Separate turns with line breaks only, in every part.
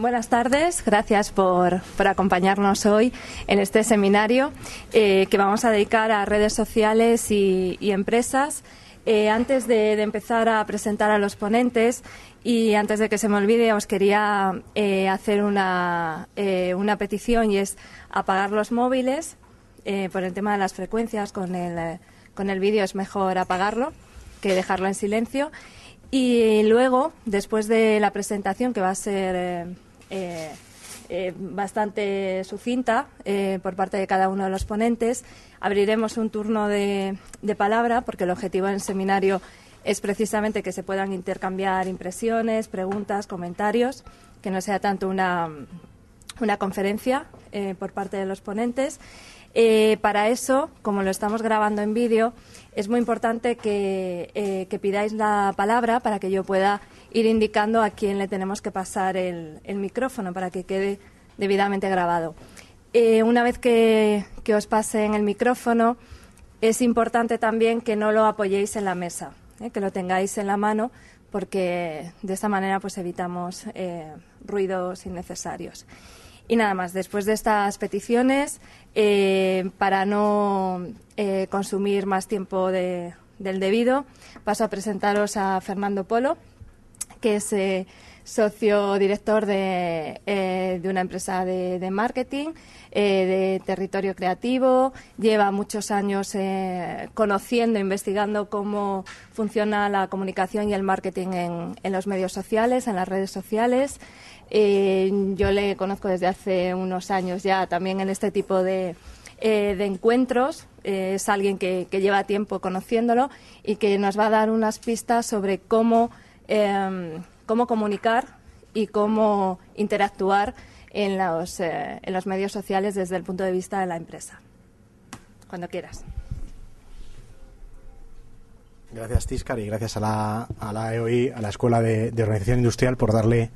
Buenas tardes, gracias por, acompañarnos hoy en este seminario eh, que vamos a dedicar a redes sociales y, empresas. Eh, antes de, empezar a presentar a los ponentes y antes de que se me olvide, os quería eh, hacer una, una, petición y es apagar los móviles. por el tema de las frecuencias, con el, con el vídeo es mejor apagarlo que dejarlo en silencio. Y luego, después de la presentación que va a ser eh, eh, bastante sucinta eh, por parte de cada uno de los ponentes. Abriremos un turno de, palabra porque el objetivo del seminario es precisamente que se puedan intercambiar impresiones, preguntas, comentarios, que no sea tanto una, conferencia por parte de los ponentes. para eso, como lo estamos grabando en vídeo, es muy importante que, que, pidáis la palabra para que yo pueda ir indicando a quién le tenemos que pasar el, micrófono para que quede debidamente grabado. Eh, una vez que, os pasen el micrófono, es importante también que no lo apoyéis en la mesa, ¿eh? que lo tengáis en la mano, porque de esta manera pues evitamos eh, ruidos innecesarios. Y nada más, después de estas peticiones, para no consumir más tiempo del debido, paso a presentaros a Fernando Polo, que es eh, socio director eh, de, una empresa de, marketing, eh, de territorio creativo, lleva muchos años conociendo, investigando cómo funciona la comunicación y el marketing en, los medios sociales, en las redes sociales. yo le conozco desde hace unos años ya también en este tipo de, encuentros. es alguien que, que, lleva tiempo conociéndolo y que nos va a dar unas pistas sobre cómo Em, cómo comunicar y cómo interactuar en los, eh, en los medios sociales desde el punto de vista de la empresa. Cuando quieras.
Gracias, Tiscar, y gracias a la, a la EOI, a la Escuela de, de, Organización Industrial, por darle,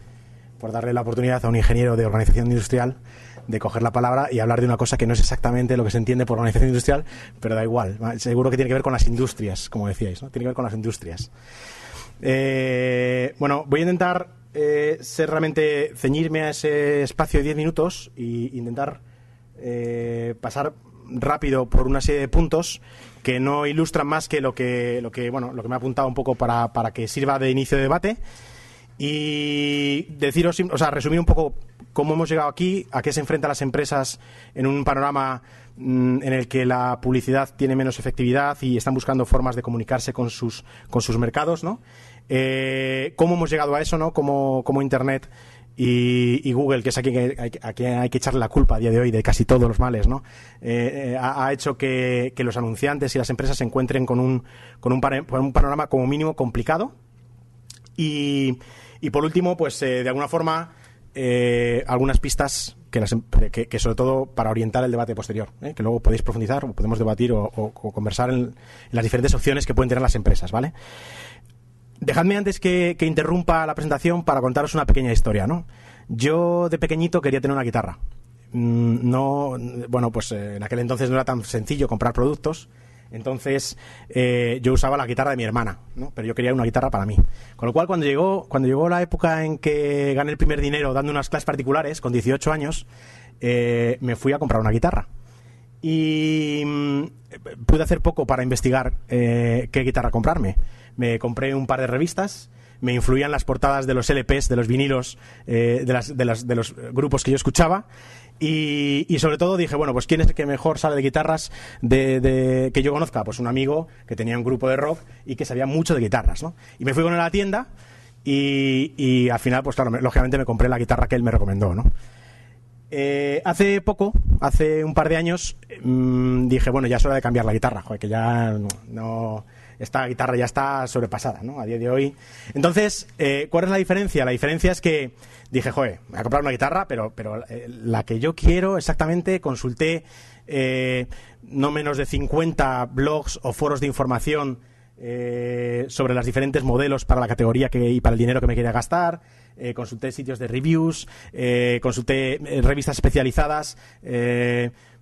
por darle la oportunidad a un ingeniero de organización industrial de coger la palabra y hablar de una cosa que no es exactamente lo que se entiende por organización industrial, pero da igual. Seguro que tiene que ver con las industrias, como decíais, ¿no? Tiene que ver con las industrias. Eh, bueno, voy a intentar eh, ser realmente ceñirme a ese espacio de 10 minutos e intentar eh, pasar rápido por una serie de puntos que no ilustran más que lo que, lo que, lo que me ha apuntado un poco para, que sirva de inicio de debate. Y deciros, o sea, resumir un poco cómo hemos llegado aquí, a qué se enfrentan las empresas en un panorama mm, en el que la publicidad tiene menos efectividad y están buscando formas de comunicarse con sus, con sus mercados, ¿no? Eh, cómo hemos llegado a eso, ¿no? Como, Internet y, Google, que es a quien, hay que echarle la culpa a día de hoy de casi todos los males, ¿no? Eh, eh, ha, hecho que, los anunciantes y las empresas se encuentren con un, un, panorama como mínimo complicado. Y, por último, pues de alguna forma, algunas pistas em-, que, sobre todo para orientar el debate posterior, que luego podéis profundizar o podemos debatir o, conversar en, las diferentes opciones que pueden tener las empresas, ¿vale? Dejadme antes que, interrumpa la presentación para contaros una pequeña historia, ¿no? Yo de pequeñito quería tener una guitarra. Mm, no, bueno, pues eh, en aquel entonces no era tan sencillo comprar productos. Entonces eh, yo usaba la guitarra de mi hermana, pero yo quería una guitarra para mí. Con lo cual cuando llegó, cuando llegó la época en que gané el primer dinero dando unas clases particulares, con 18 años, eh, me fui a comprar una guitarra. Y mm, pude hacer poco para investigar qué guitarra comprarme me compré un par de revistas, me influían las portadas de los LPs, de los vinilos, eh, de, las, de, los grupos que yo escuchaba. Y, sobre todo dije, bueno, pues ¿quién es el que mejor sabe de guitarras de, que yo conozca? Pues un amigo que tenía un grupo de rock y que sabía mucho de guitarras, ¿no? Y me fui con él a la tienda y, al final, pues claro, lógicamente me compré la guitarra que él me recomendó, ¿no? Eh, hace poco, hace un par de años, mm, dije, bueno, ya es hora de cambiar la guitarra, que ya no esta guitarra ya está sobrepasada, ¿no? A día de hoy. Entonces, eh, ¿cuál es la diferencia? La diferencia es que dije, joder, voy a comprar una guitarra, pero, pero eh, la que yo quiero exactamente, consulté eh, no menos de 50 blogs o foros de información sobre los diferentes modelos para la categoría que, y para el dinero que me quería gastar. consulté sitios de reviews, consulté revistas especializadas.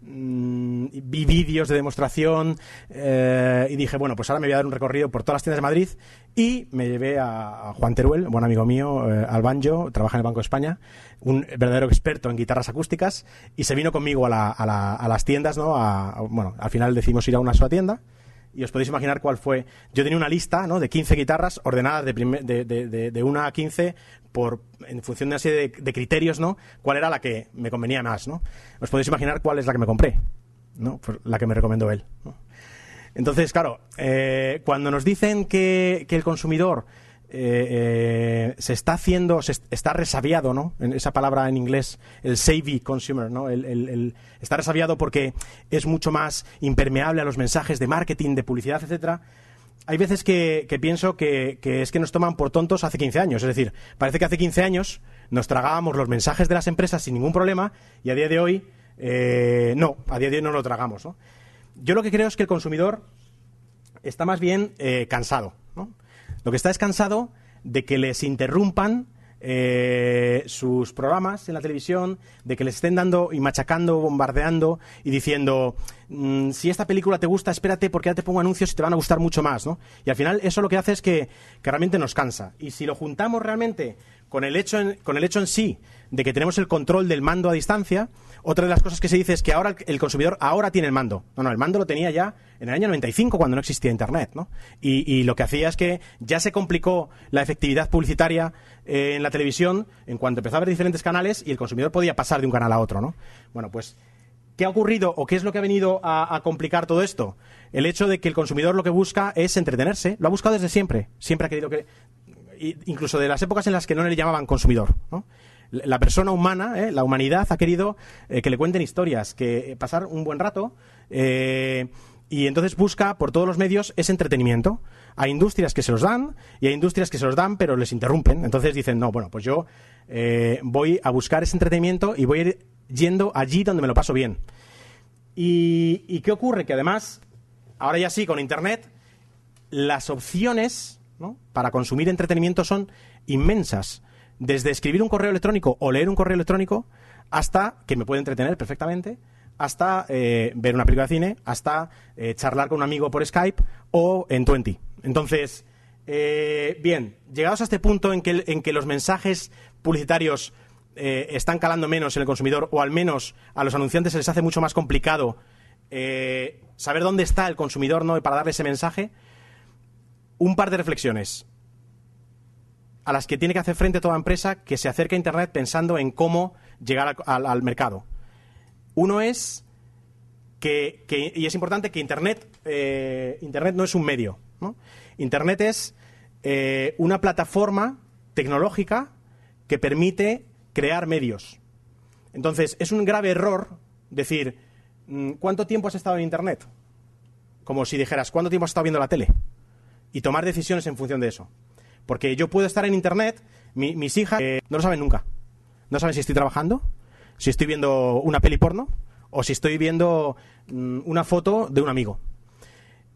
Mm, vi vídeos de demostración eh, y dije, bueno, pues ahora me voy a dar un recorrido por todas las tiendas de Madrid y me llevé a, Juan Teruel, buen amigo mío, eh, al banjo, trabaja en el Banco de España, un verdadero experto en guitarras acústicas y se vino conmigo a, las tiendas, ¿no? bueno, al final decidimos ir a una sola tienda y os podéis imaginar cuál fue. Yo tenía una lista ¿no? de 15 guitarras ordenadas de, de, de, de, 1 a 15 por, en función de una serie de, criterios, ¿no? ¿Cuál era la que me convenía más, ¿no? Os podéis imaginar cuál es la que me compré, ¿no? Pues la que me recomendó él. Entonces, claro, eh, cuando nos dicen que, el consumidor eh, eh, se está haciendo, se está resabiado, ¿no? En esa palabra en inglés, el savvy consumer, ¿no? está resabiado porque es mucho más impermeable a los mensajes de marketing, de publicidad, etcétera hay veces que, pienso que, es que nos toman por tontos hace 15 años. Es decir, parece que hace 15 años nos tragábamos los mensajes de las empresas sin ningún problema y a día de hoy eh, no, a día de hoy no lo tragamos. Yo lo que creo es que el consumidor está más bien eh, cansado. Lo que está es cansado de que les interrumpan eh, sus programas en la televisión, de que les estén dando y machacando, bombardeando y diciendo Mm, si esta película te gusta, espérate porque ya te pongo anuncios y te van a gustar mucho más, ¿no? Y al final eso lo que hace es que, realmente nos cansa. Y si lo juntamos realmente con el, hecho en, con el hecho en sí de que tenemos el control del mando a distancia, otra de las cosas que se dice es que ahora el consumidor ahora tiene el mando. No, no, el mando lo tenía ya en el año 95 cuando no existía Internet, ¿no? Y, lo que hacía es que ya se complicó la efectividad publicitaria eh, en la televisión en cuanto empezó a haber diferentes canales y el consumidor podía pasar de un canal a otro, ¿no? Bueno, pues ¿Qué ha ocurrido o qué es lo que ha venido a, complicar todo esto? El hecho de que el consumidor lo que busca es entretenerse. Lo ha buscado desde siempre. Siempre ha querido que. Incluso de las épocas en las que no le llamaban consumidor. La persona humana, ¿eh? la humanidad, ha querido eh, que le cuenten historias, que eh, pasar un buen rato. y entonces busca por todos los medios ese entretenimiento. Hay industrias que se los dan y hay industrias que se los dan pero les interrumpen. Entonces dicen, no, bueno, pues yo voy a buscar ese entretenimiento y voy a ir yendo allí donde me lo paso bien. ¿Y, qué ocurre? Que además, ahora ya sí, con Internet, las opciones para consumir entretenimiento son inmensas. Desde escribir un correo electrónico o leer un correo electrónico hasta, que me puede entretener perfectamente, hasta eh, ver una película de cine, hasta eh, charlar con un amigo por Skype o en Twenty. Entonces, eh, bien, llegados a este punto en que, en que los mensajes publicitarios eh, están calando menos en el consumidor, o al menos a los anunciantes se les hace mucho más complicado eh, saber dónde está el consumidor ¿no? para darle ese mensaje, un par de reflexiones a las que tiene que hacer frente toda empresa que se acerca a Internet pensando en cómo llegar al, mercado. Uno es que, y es importante que Internet, eh, Internet no es un medio. Internet es una plataforma tecnológica que permite crear medios. Entonces, es un grave error decir, mm, ¿cuánto tiempo has estado en Internet? Como si dijeras, ¿cuánto tiempo has estado viendo la tele? Y tomar decisiones en función de eso. Porque yo puedo estar en Internet, mis hijas eh, no lo saben nunca. No saben si estoy trabajando, si estoy viendo una peli porno o si estoy viendo mm, una foto de un amigo.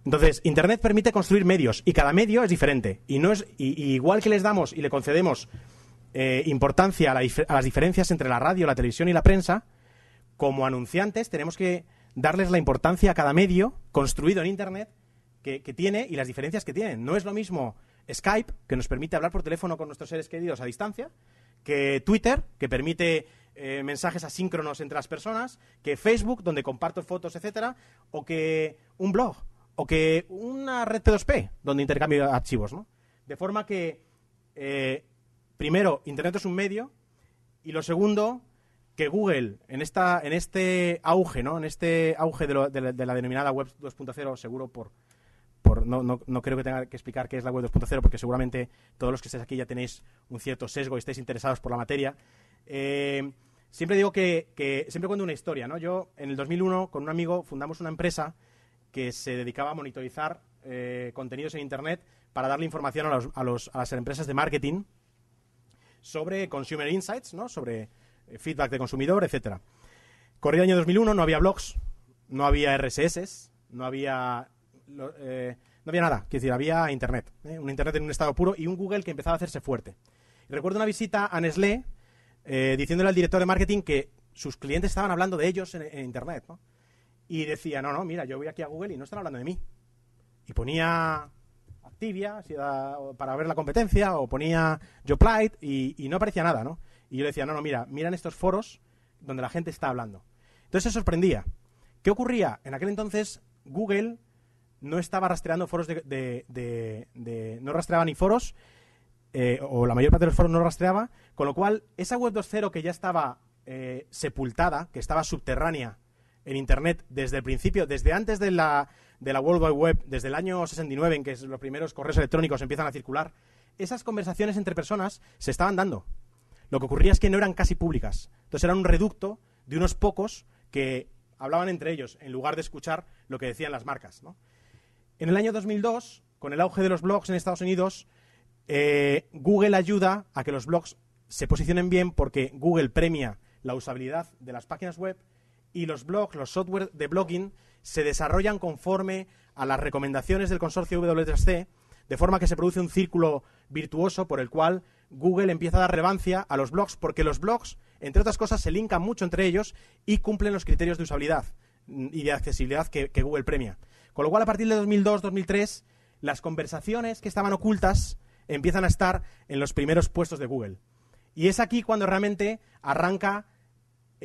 Entonces, Internet permite construir medios y cada medio es diferente. Y, no es, igual que les damos y le concedemos eh, importancia a, las diferencias entre la radio, la televisión y la prensa, como anunciantes tenemos que darles la importancia a cada medio construido en Internet que, tiene y las diferencias que tienen. No es lo mismo Skype, que nos permite hablar por teléfono con nuestros seres queridos a distancia, que Twitter, que permite eh, mensajes asíncronos entre las personas, que Facebook, donde comparto fotos, etcétera, o que un blog, o que una red P2P, donde intercambio archivos. ¿no? De forma que eh, primero, Internet es un medio y lo segundo, que Google, en, esta, en este auge, ¿no? En este auge de, la, denominada Web 2.0, seguro por... por no, no, creo que tenga que explicar qué es la Web 2.0 porque seguramente todos los que estáis aquí ya tenéis un cierto sesgo y estáis interesados por la materia. Eh, siempre digo que, Siempre cuento una historia, ¿no? Yo, en el 2001, con un amigo, fundamos una empresa que se dedicaba a monitorizar eh, contenidos en Internet para darle información a, los, a, los, a las empresas de marketing sobre Consumer Insights, ¿no? sobre eh, feedback de consumidor, etc. Corría el año 2001, no había blogs, no había RSS, no había, eh, no había nada. Quiero decir, había Internet. ¿eh? Un Internet en un estado puro y un Google que empezaba a hacerse fuerte. recuerdo una visita a Nestlé diciéndole al director de marketing que sus clientes estaban hablando de ellos en, Internet. Y decía, no, no, mira, yo voy aquí a Google y no están hablando de mí. Y ponía tibia para ver la competencia o ponía Joplite y, y no aparecía nada, ¿no? Y yo le decía, no, no, mira, miran estos foros donde la gente está hablando. Entonces se sorprendía. ¿Qué ocurría? En aquel entonces Google no estaba rastreando foros de... de, no rastreaba ni foros, eh, o la mayor parte de los foros no rastreaba, con lo cual esa web 2.0 que ya estaba eh, sepultada, que estaba subterránea en Internet desde el principio, desde antes de la, de la World Wide Web desde el año 69, en que los primeros correos electrónicos empiezan a circular, esas conversaciones entre personas se estaban dando. Lo que ocurría es que no eran casi públicas. Entonces eran un reducto de unos pocos que hablaban entre ellos, en lugar de escuchar lo que decían las marcas. En el año 2002, con el auge de los blogs en Estados Unidos, eh, Google ayuda a que los blogs se posicionen bien porque Google premia la usabilidad de las páginas web y los blogs, los software de blogging se desarrollan conforme a las recomendaciones del consorcio W3C, de forma que se produce un círculo virtuoso por el cual Google empieza a dar relevancia a los blogs, porque los blogs, entre otras cosas, se linkan mucho entre ellos y cumplen los criterios de usabilidad y de accesibilidad que, que Google premia. Con lo cual, a partir de 2002-2003, las conversaciones que estaban ocultas empiezan a estar en los primeros puestos de Google. Y es aquí cuando realmente arranca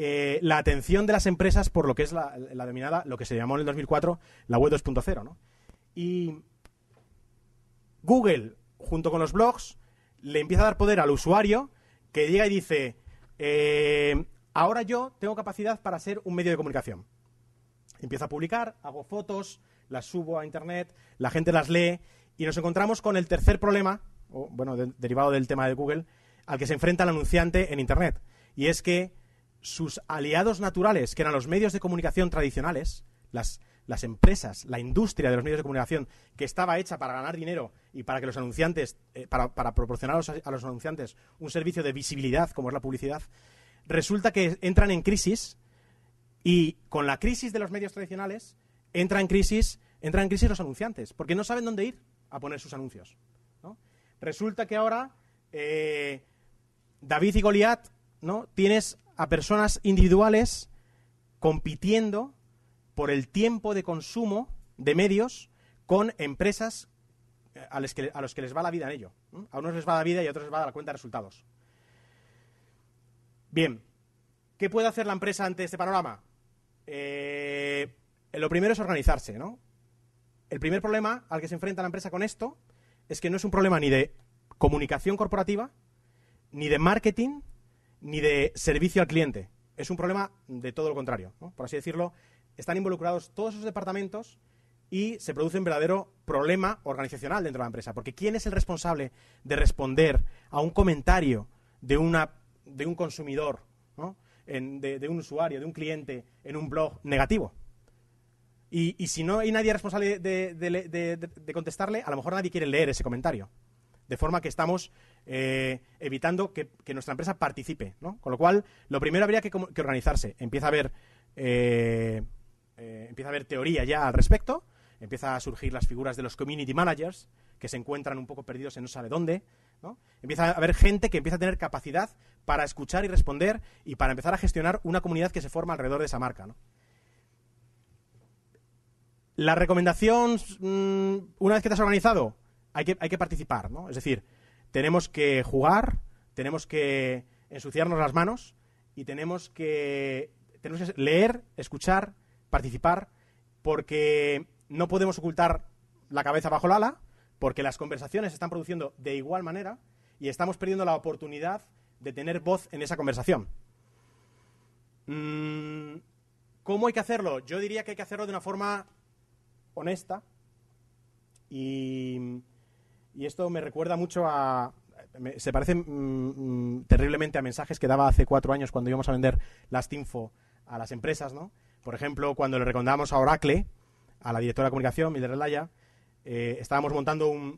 eh, la atención de las empresas por lo que es la, denominada, lo que se llamó en el 2004, la web 2.0. Y Google, junto con los blogs, le empieza a dar poder al usuario que llega y dice, eh, ahora yo tengo capacidad para ser un medio de comunicación. Empiezo a publicar, hago fotos, las subo a Internet, la gente las lee y nos encontramos con el tercer problema, bueno, derivado del tema de Google, al que se enfrenta el anunciante en Internet. Y es que sus aliados naturales, que eran los medios de comunicación tradicionales, las, las empresas, la industria de los medios de comunicación, que estaba hecha para ganar dinero y para que los anunciantes, eh, para, proporcionar a los, anunciantes un servicio de visibilidad, como es la publicidad, resulta que entran en crisis y con la crisis de los medios tradicionales entran en crisis, entran en crisis los anunciantes, porque no saben dónde ir a poner sus anuncios. Resulta que ahora eh, David y Goliat, ¿no? Tienes a personas individuales compitiendo por el tiempo de consumo de medios con empresas eh, a, los que, les va la vida en ello. A unos les va la vida y a otros les va la cuenta de resultados. Bien, ¿qué puede hacer la empresa ante este panorama? Eh, lo primero es organizarse, ¿no? El primer problema al que se enfrenta la empresa con esto es que no es un problema ni de comunicación corporativa, ni de marketing, ni de servicio al cliente. Es un problema de todo lo contrario. Por así decirlo, están involucrados todos esos departamentos y se produce un verdadero problema organizacional dentro de la empresa. Porque ¿quién es el responsable de responder a un comentario de, una, de un consumidor, de, un usuario, de un cliente en un blog negativo? Y, si no hay nadie responsable de contestarle, a lo mejor nadie quiere leer ese comentario. De forma que estamos eh, evitando que, nuestra empresa participe, Con lo cual, lo primero habría que, organizarse. Empieza a haber... Eh, eh, empieza a haber teoría ya al respecto, empieza a surgir las figuras de los community managers que se encuentran un poco perdidos en no sabe dónde, Empieza a haber gente que empieza a tener capacidad para escuchar y responder y para empezar a gestionar una comunidad que se forma alrededor de esa marca, La recomendación, mm, una vez que te has organizado, hay que, hay que participar, ¿no? Es decir, tenemos que jugar, tenemos que ensuciarnos las manos y tenemos que, tenemos leer, escuchar, participar, porque no podemos ocultar la cabeza bajo el ala, porque las conversaciones se están produciendo de igual manera y estamos perdiendo la oportunidad de tener voz en esa conversación. Mm, ¿Cómo hay que hacerlo? Yo diría que hay que hacerlo de una forma honesta y y esto me recuerda mucho a... Me, se parece mm, mm, terriblemente a mensajes que daba hace cuatro años cuando íbamos a vender las Tinfo a las empresas, ¿no? Por ejemplo, cuando le recomendamos a Oracle, a la directora de comunicación, Mildred Laya, eh, estábamos montando un,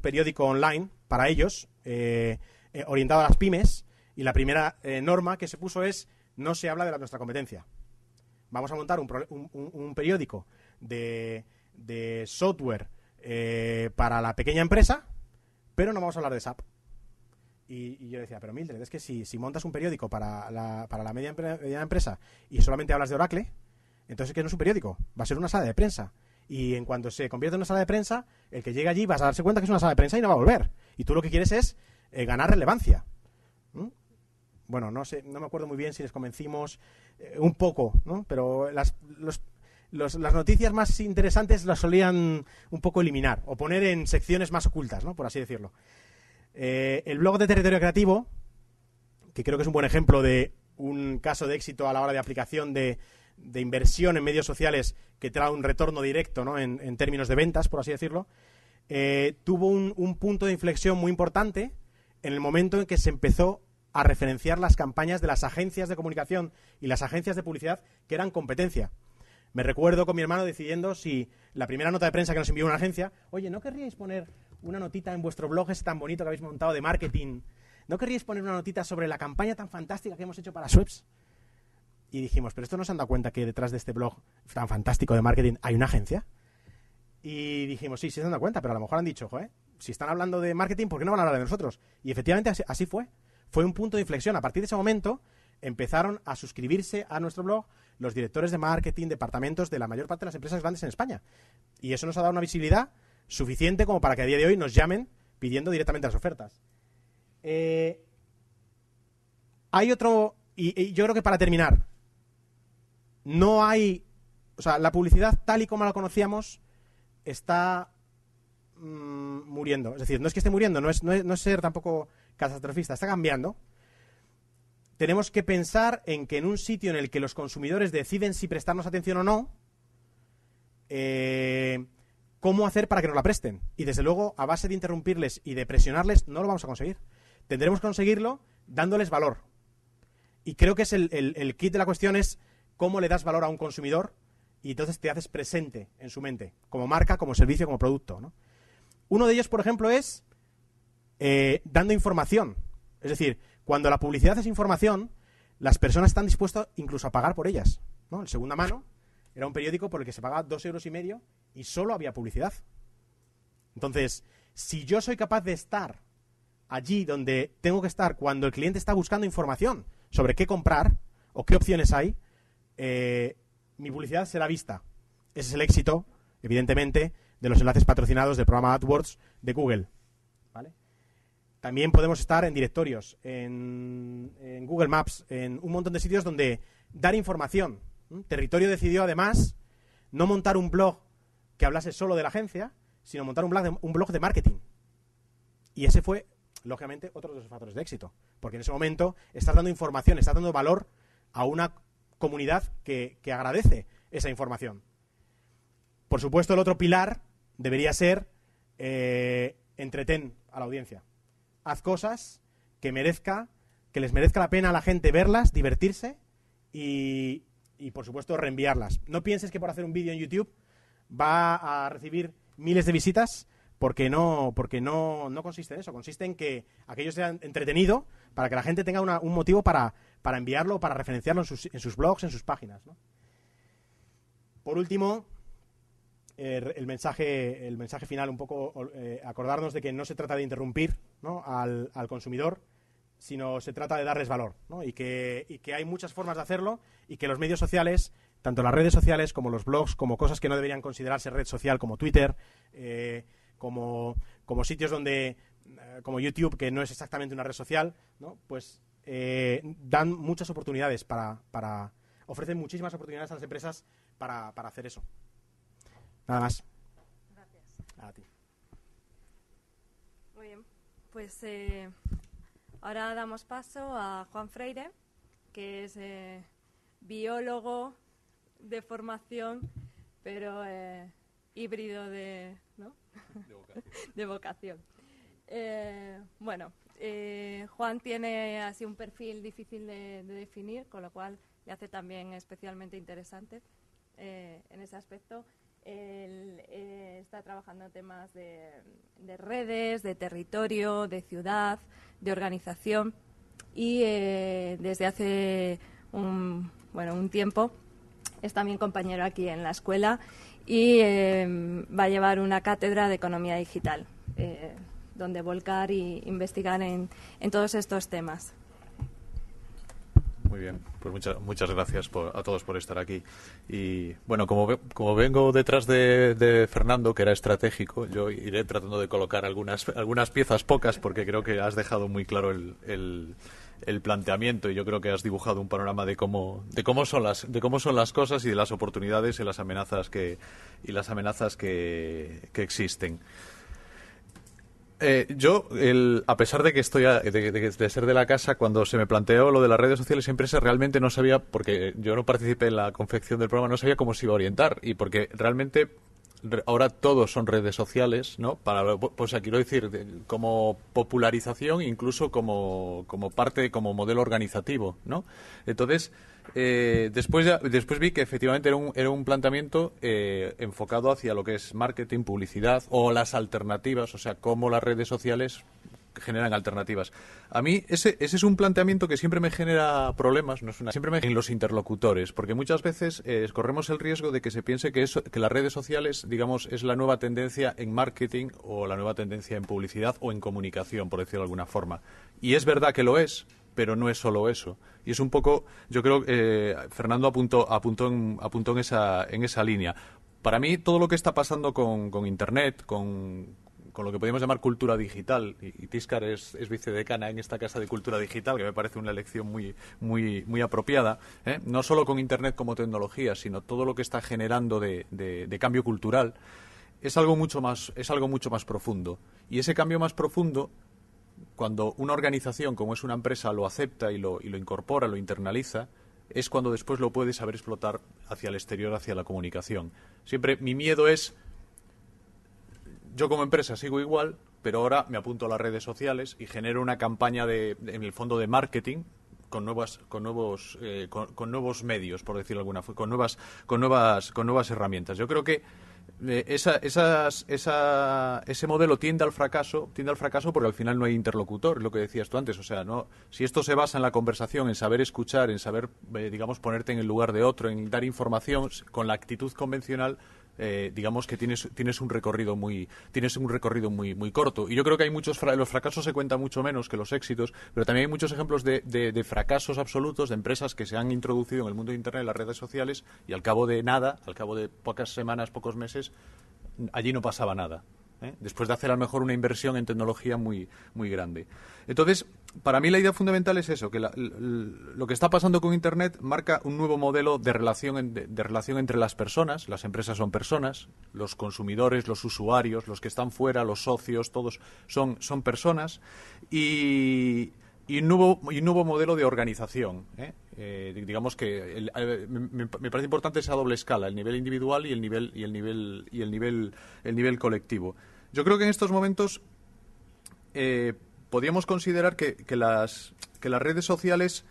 periódico online para ellos, eh, eh, orientado a las pymes, y la primera norma que se puso es no se habla de la, nuestra competencia. Vamos a montar un, periódico de software eh, para la pequeña empresa, pero no vamos a hablar de SAP. Y, yo decía, pero Mildred, es que si, montas un periódico para la, para la media, empresa y solamente hablas de Oracle, entonces que no es un periódico, va a ser una sala de prensa. Y en cuanto se convierte en una sala de prensa, el que llega allí vas a darse cuenta que es una sala de prensa y no va a volver. Y tú lo que quieres es eh, ganar relevancia. Bueno, no sé, no me acuerdo muy bien si les convencimos eh, un poco, Pero las, los las noticias más interesantes las solían un poco eliminar o poner en secciones más ocultas, ¿no? por así decirlo. Eh, el blog de Territorio Creativo, que creo que es un buen ejemplo de un caso de éxito a la hora de aplicación de, inversión en medios sociales que trae un retorno directo en, términos de ventas, por así decirlo, eh, tuvo un, punto de inflexión muy importante en el momento en que se empezó a referenciar las campañas de las agencias de comunicación y las agencias de publicidad que eran competencia. Me recuerdo con mi hermano decidiendo si la primera nota de prensa que nos envió una agencia, oye, ¿no querríais poner una notita en vuestro blog Es tan bonito que habéis montado de marketing? ¿No querríais poner una notita sobre la campaña tan fantástica que hemos hecho para Sweps? Y dijimos, pero esto no se han dado cuenta que detrás de este blog tan fantástico de marketing hay una agencia. Y dijimos, sí, sí se han dado cuenta, pero a lo mejor han dicho, joder, si están hablando de marketing, ¿por qué no van a hablar de nosotros? Y efectivamente así fue. Fue un punto de inflexión. A partir de ese momento empezaron a suscribirse a nuestro blog, los directores de marketing, departamentos de la mayor parte de las empresas grandes en España. Y eso nos ha dado una visibilidad suficiente como para que a día de hoy nos llamen pidiendo directamente las ofertas. Eh, hay otro, y, yo creo que para terminar, no hay, o sea, la publicidad tal y como la conocíamos está mm, muriendo. Es decir, no es que esté muriendo, no es, no no es ser tampoco catastrofista, está cambiando tenemos que pensar en que en un sitio en el que los consumidores deciden si prestarnos atención o no, eh, cómo hacer para que nos la presten. Y desde luego, a base de interrumpirles y de presionarles, no lo vamos a conseguir. Tendremos que conseguirlo dándoles valor. Y creo que es el, kit de la cuestión es cómo le das valor a un consumidor y entonces te haces presente en su mente, como marca, como servicio, como producto. Uno de ellos, por ejemplo, es eh, dando información. Es decir, cuando la publicidad es información, las personas están dispuestas incluso a pagar por ellas. ¿no? El Segunda Mano era un periódico por el que se pagaba dos euros y medio y solo había publicidad. Entonces, si yo soy capaz de estar allí donde tengo que estar cuando el cliente está buscando información sobre qué comprar o qué opciones hay, eh, mi publicidad será vista. Ese es el éxito, evidentemente, de los enlaces patrocinados del programa AdWords de Google. ¿Vale? También podemos estar en directorios, en, Google Maps, en un montón de sitios donde dar información. ¿Mm? Territorio decidió además no montar un blog que hablase solo de la agencia, sino montar un blog de, marketing. Y ese fue, lógicamente, otro de los factores de éxito. Porque en ese momento estás dando información, estás dando valor a una comunidad que, agradece esa información. Por supuesto, el otro pilar debería ser eh, entreten a la audiencia haz cosas que merezca, que les merezca la pena a la gente verlas, divertirse y, y por supuesto reenviarlas. No pienses que por hacer un vídeo en YouTube va a recibir miles de visitas porque no, porque no, no consiste en eso, consiste en que aquello sea entretenido para que la gente tenga un motivo para, enviarlo, para referenciarlo en sus, blogs, en sus páginas. Por último, eh, el, mensaje, el mensaje final, un poco eh, acordarnos de que no se trata de interrumpir al, al, consumidor, sino se trata de darles valor y, que, y que hay muchas formas de hacerlo y que los medios sociales, tanto las redes sociales como los blogs, como cosas que no deberían considerarse red social como Twitter, eh, como, como sitios donde como YouTube, que no es exactamente una red social, ¿no? pues dan muchas oportunidades para, para, ofrecen muchísimas oportunidades a las empresas para hacer eso. Nada más. Gracias. A ti.
Muy bien. Pues eh, ahora damos paso a Juan Freire, que es eh, biólogo de formación, pero eh, híbrido de, de vocación. bueno, Juan tiene así un perfil difícil de, definir, con lo cual le hace también especialmente interesante en ese aspecto. Él eh, está trabajando en temas de, redes, de territorio, de ciudad, de organización y eh, desde hace un, bueno, un tiempo es también compañero aquí en la escuela y eh, va a llevar una cátedra de economía digital donde volcar y investigar en todos estos temas.
Muy bien, pues muchas, muchas gracias a todos por estar aquí. Y bueno, como, como vengo detrás de, Fernando, que era estratégico, yo iré tratando de colocar algunas, algunas piezas pocas porque creo que has dejado muy claro el, el planteamiento y yo creo que has dibujado un panorama de cómo de cómo son las de cómo son las cosas y de las oportunidades y las amenazas que y las amenazas que, que existen. Eh, yo, a pesar de que estoy de, ser de la casa, cuando se me planteó lo de las redes sociales empresas, realmente no sabía, porque yo no participé en la confección del programa, no sabía cómo se iba a orientar. Y porque realmente ahora todos son redes sociales, ¿no? Para, pues aquí lo decir, como popularización, incluso como, como parte, como modelo organizativo, ¿no? Entonces eh, después, después vi que efectivamente era un, era un planteamiento eh, enfocado hacia lo que es marketing, publicidad o las alternativas, o sea, cómo las redes sociales generan alternativas. A mí ese, ese, es un planteamiento que siempre me genera problemas, no es una, siempre me en los interlocutores, porque muchas veces eh, corremos el riesgo de que se piense que, eso, que las redes sociales, digamos, es la nueva tendencia en marketing o la nueva tendencia en publicidad o en comunicación, por decirlo de alguna forma. Y es verdad que lo es, pero no es solo eso. Y es un poco, yo creo, eh, Fernando apuntó, apuntó, en, apuntó en, esa, en esa línea. Para mí, todo lo que está pasando con, Internet, con, lo que podríamos llamar cultura digital, y, Tiscar es, vicedecana en esta Casa de Cultura Digital, que me parece una elección muy, muy, muy apropiada, ¿eh? no solo con Internet como tecnología, sino todo lo que está generando de, de cambio cultural, es algo, mucho más, es algo mucho más profundo. Y ese cambio más profundo cuando una organización como es una empresa lo acepta y lo, incorpora, lo internaliza, es cuando después lo puede saber explotar hacia el exterior, hacia la comunicación. Siempre mi miedo es, yo como empresa sigo igual, pero ahora me apunto a las redes sociales y genero una campaña de, en el fondo de marketing con nuevas con nuevos eh, nuevos medios por decirlo alguna con nuevas con nuevas con nuevas herramientas yo creo que ese modelo tiende al fracaso, tiende al fracaso porque al final no hay interlocutor, lo que decías tú antes. O sea, no, si esto se basa en la conversación, en saber escuchar, en saber, eh, digamos, ponerte en el lugar de otro, en dar información con la actitud convencional, eh, digamos que tienes, tienes un recorrido muy tienes un recorrido muy muy corto y yo creo que hay muchos los fracasos se cuentan mucho menos que los éxitos pero también hay muchos ejemplos de, de, de, fracasos absolutos de empresas que se han introducido en el mundo de internet en las redes sociales y al cabo de nada al cabo de pocas semanas pocos meses allí no pasaba nada ¿eh? después de hacer a lo mejor una inversión en tecnología muy, muy grande. Entonces, para mí la idea fundamental es eso, que lo que está pasando con Internet marca un nuevo modelo de relación, de, relación entre las personas, las empresas son personas, los consumidores, los usuarios, los que están fuera, los socios, todos son, personas, y, y un nuevo, modelo de organización. ¿eh? Eh, digamos que me, me, parece importante esa doble escala, el nivel individual y el nivel y el nivel y el nivel colectivo. Yo creo que en estos momentos eh, podríamos considerar que, las, redes sociales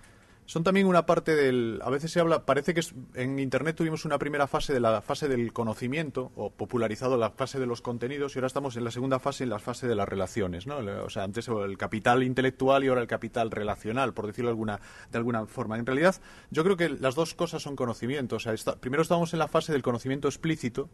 son también una parte del. A veces se habla, parece que en Internet tuvimos una primera fase de la fase del conocimiento, o popularizado la fase de los contenidos, y ahora estamos en la segunda fase, en la fase de las relaciones. ¿no? O sea, antes el capital intelectual y ahora el capital relacional, por decirlo alguna, de alguna forma. En realidad, yo creo que las dos cosas son conocimiento. O sea, primero estamos en la fase del conocimiento explícito,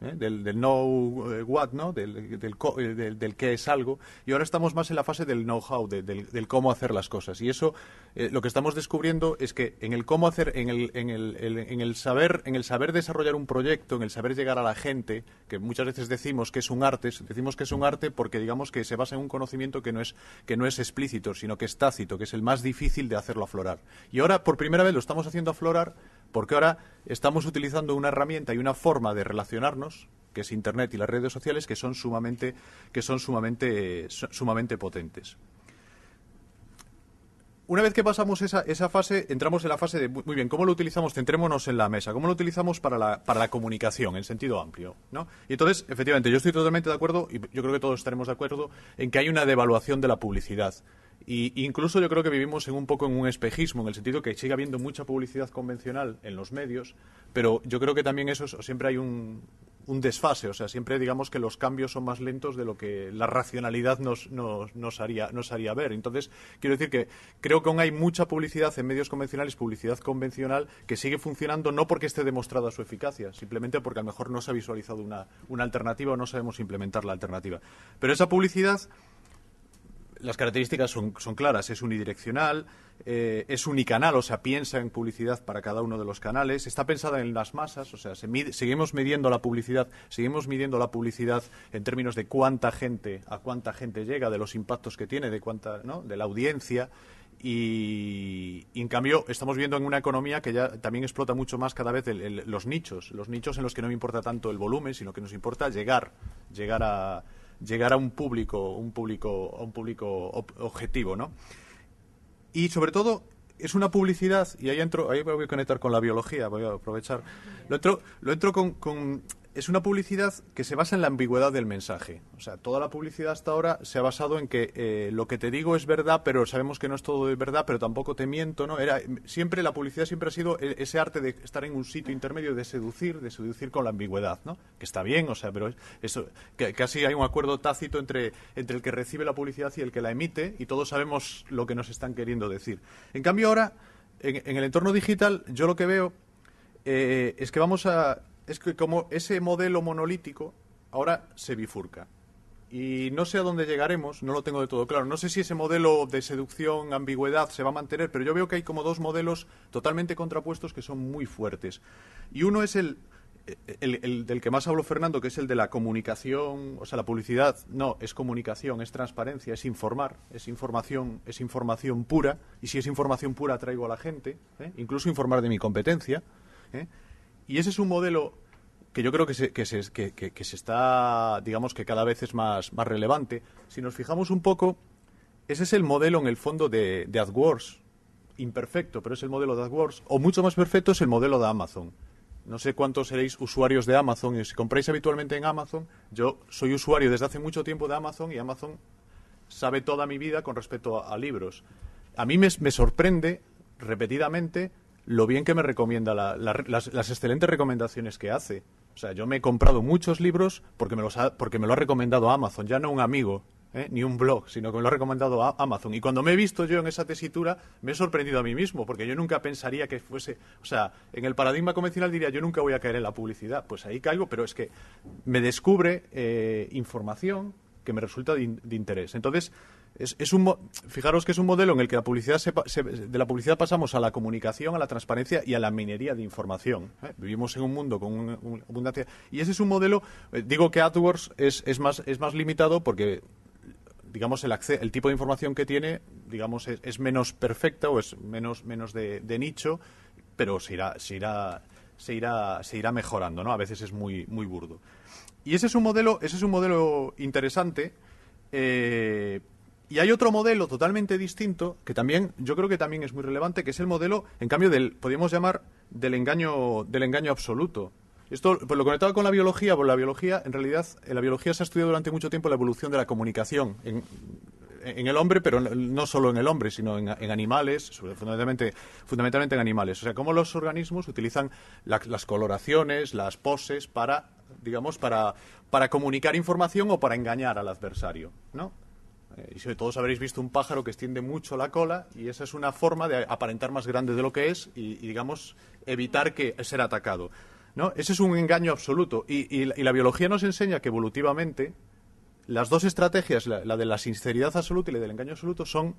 ¿eh? Del, del, know eh, what, ¿no? Eh, del, qué es algo. Y ahora estamos más en la fase del know-how, del, cómo hacer las cosas. Y eso, lo que estamos descubriendo es que en el cómo hacer, en el, en, el, en el, saber, en el saber desarrollar un proyecto, en el saber llegar a la gente, que muchas veces decimos que es un arte, decimos que es un arte porque digamos que se basa en un conocimiento que no es, que no es explícito, sino que es tácito, que es el más difícil de hacerlo aflorar. Y ahora, por primera vez, lo estamos haciendo aflorar porque ahora estamos utilizando una herramienta y una forma de relacionarnos que es Internet y las redes sociales, que son sumamente, que son sumamente, sumamente potentes. Una vez que pasamos esa, fase, entramos en la fase de, muy bien, ¿cómo lo utilizamos? Centrémonos en la mesa. ¿Cómo lo utilizamos para la, comunicación, en sentido amplio? Y entonces, efectivamente, yo estoy totalmente de acuerdo, y yo creo que todos estaremos de acuerdo, en que hay una devaluación de la publicidad. Y incluso yo creo que vivimos en un poco en un espejismo, en el sentido que sigue habiendo mucha publicidad convencional en los medios, pero yo creo que también eso siempre hay un, desfase, o sea, siempre digamos que los cambios son más lentos de lo que la racionalidad nos, nos, haría, ver. Entonces, quiero decir que creo que aún hay mucha publicidad en medios convencionales, publicidad convencional, que sigue funcionando no porque esté demostrada su eficacia, simplemente porque a lo mejor no se ha visualizado una alternativa o no sabemos implementar la alternativa. Pero esa publicidad las características son, son, claras. Es unidireccional, eh, es unicanal, o sea, piensa en publicidad para cada uno de los canales. Está pensada en las masas, o sea, seguimos midiendo la publicidad, seguimos midiendo la publicidad en términos de cuánta gente, a cuánta gente llega, de los impactos que tiene, de cuánta, ¿no? de la audiencia. Y, en cambio estamos viendo en una economía que ya también explota mucho más cada vez los nichos, los nichos en los que no me importa tanto el volumen, sino que nos importa llegar, llegar a, llegar a un público, un público, un público objetivo, ¿no? Y sobre todo es una publicidad, y ahí entro, ahí voy a conectar con la biología, voy a aprovechar. Lo entro, lo entro con es una publicidad que se basa en la ambigüedad del mensaje. O sea, toda la publicidad hasta ahora se ha basado en que eh, lo que te digo es verdad, pero sabemos que no es todo de verdad, pero tampoco te miento, ¿no? Era, siempre la publicidad siempre ha sido e, ese arte de estar en un sitio intermedio, de seducir, de seducir con la ambigüedad, ¿no? Que está bien, o sea, pero eso, casi hay un acuerdo tácito entre, entre el que recibe la publicidad y el que la emite, y todos sabemos lo que nos están queriendo decir. En cambio, ahora, en, el entorno digital, yo lo que veo eh, es que vamos a es que como ese modelo monolítico ahora se bifurca. Y no sé a dónde llegaremos, no lo tengo de todo claro. No sé si ese modelo de seducción, ambigüedad se va a mantener, pero yo veo que hay como dos modelos totalmente contrapuestos que son muy fuertes. Y uno es el, del que más hablo, Fernando, que es el de la comunicación, o sea, la publicidad, no, es comunicación, es transparencia, es informar, es información, es información pura, y si es información pura traigo a la gente, ¿eh? incluso informar de mi competencia. ¿eh? Y ese es un modelo que yo creo que se, que, se, está, digamos que cada vez es más, más relevante. Si nos fijamos un poco, ese es el modelo en el fondo de, AdWords, imperfecto, pero es el modelo de AdWords, o mucho más perfecto es el modelo de Amazon. No sé cuántos seréis usuarios de Amazon y si compráis habitualmente en Amazon, yo soy usuario desde hace mucho tiempo de Amazon y Amazon sabe toda mi vida con respecto a, a libros. A mí me, me sorprende repetidamente lo bien que me recomienda, la, las, excelentes recomendaciones que hace. O sea, yo me he comprado muchos libros porque me, los ha, porque me lo ha recomendado Amazon, ya no un amigo, ¿eh? ni un blog, sino que me lo ha recomendado Amazon. Y cuando me he visto yo en esa tesitura, me he sorprendido a mí mismo, porque yo nunca pensaría que fuese, o sea, en el paradigma convencional diría yo nunca voy a caer en la publicidad, pues ahí caigo, pero es que me descubre eh, información que me resulta de interés. Entonces, es, un, fijaros que es un modelo en el que la publicidad de la publicidad pasamos a la comunicación, a la transparencia y a la minería de información. ¿eh? Vivimos en un mundo con abundancia. Y ese es un modelo, eh, digo que AdWords es, más, es más limitado porque digamos, el, el tipo de información que tiene, digamos, es, menos perfecta o es menos, menos de, nicho, pero se irá, se irá, se irá, se irá mejorando, ¿no? A veces es muy, muy burdo. Y ese es un modelo, ese es un modelo interesante, eh, y hay otro modelo totalmente distinto que también yo creo que también es muy relevante, que es el modelo, en cambio, del podríamos llamar del engaño del engaño absoluto. Esto pues lo conectado con la biología, porque la biología en realidad en eh, la biología se ha estudiado durante mucho tiempo la evolución de la comunicación en, el hombre, pero no solo en el hombre, sino en, animales, fundamentalmente, en animales. O sea, cómo los organismos utilizan las coloraciones, las poses para digamos para para comunicar información o para engañar al adversario, ¿no? Eh, y sobre todos habréis visto un pájaro que extiende mucho la cola y esa es una forma de aparentar más grande de lo que es y, digamos, evitar que ser atacado. ¿no? Ese es un engaño absoluto y, la biología nos enseña que evolutivamente las dos estrategias, la, de la sinceridad absoluta y la del engaño absoluto, son,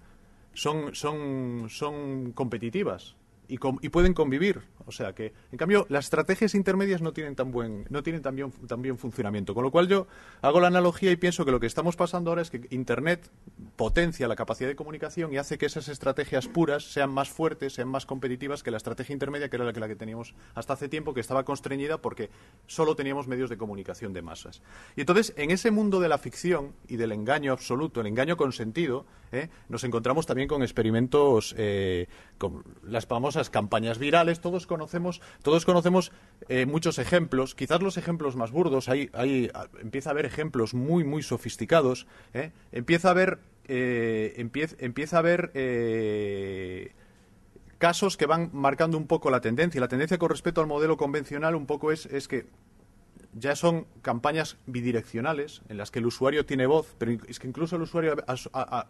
son, son, son competitivas y, pueden convivir. O sea que, en cambio, las estrategias intermedias no tienen tan buen, no tienen tan bien, funcionamiento. Con lo cual yo hago la analogía y pienso que lo que estamos pasando ahora es que Internet potencia la capacidad de comunicación y hace que esas estrategias puras sean más fuertes, sean más competitivas que la estrategia intermedia, que era la que, la que teníamos hasta hace tiempo, que estaba constreñida porque solo teníamos medios de comunicación de masas. Y entonces, en ese mundo de la ficción y del engaño absoluto, el engaño consentido, ¿eh? nos encontramos también con experimentos, eh, con las famosas campañas virales, todos conocemos, todos conocemos eh, muchos ejemplos, quizás los ejemplos más burdos, ahí empieza a haber ejemplos muy, muy sofisticados, ¿eh? empieza a haber, eh, empieza, a casos que van marcando un poco la tendencia. y La tendencia con respecto al modelo convencional un poco es, es que ya son campañas bidireccionales en las que el usuario tiene voz, pero es que incluso el usuario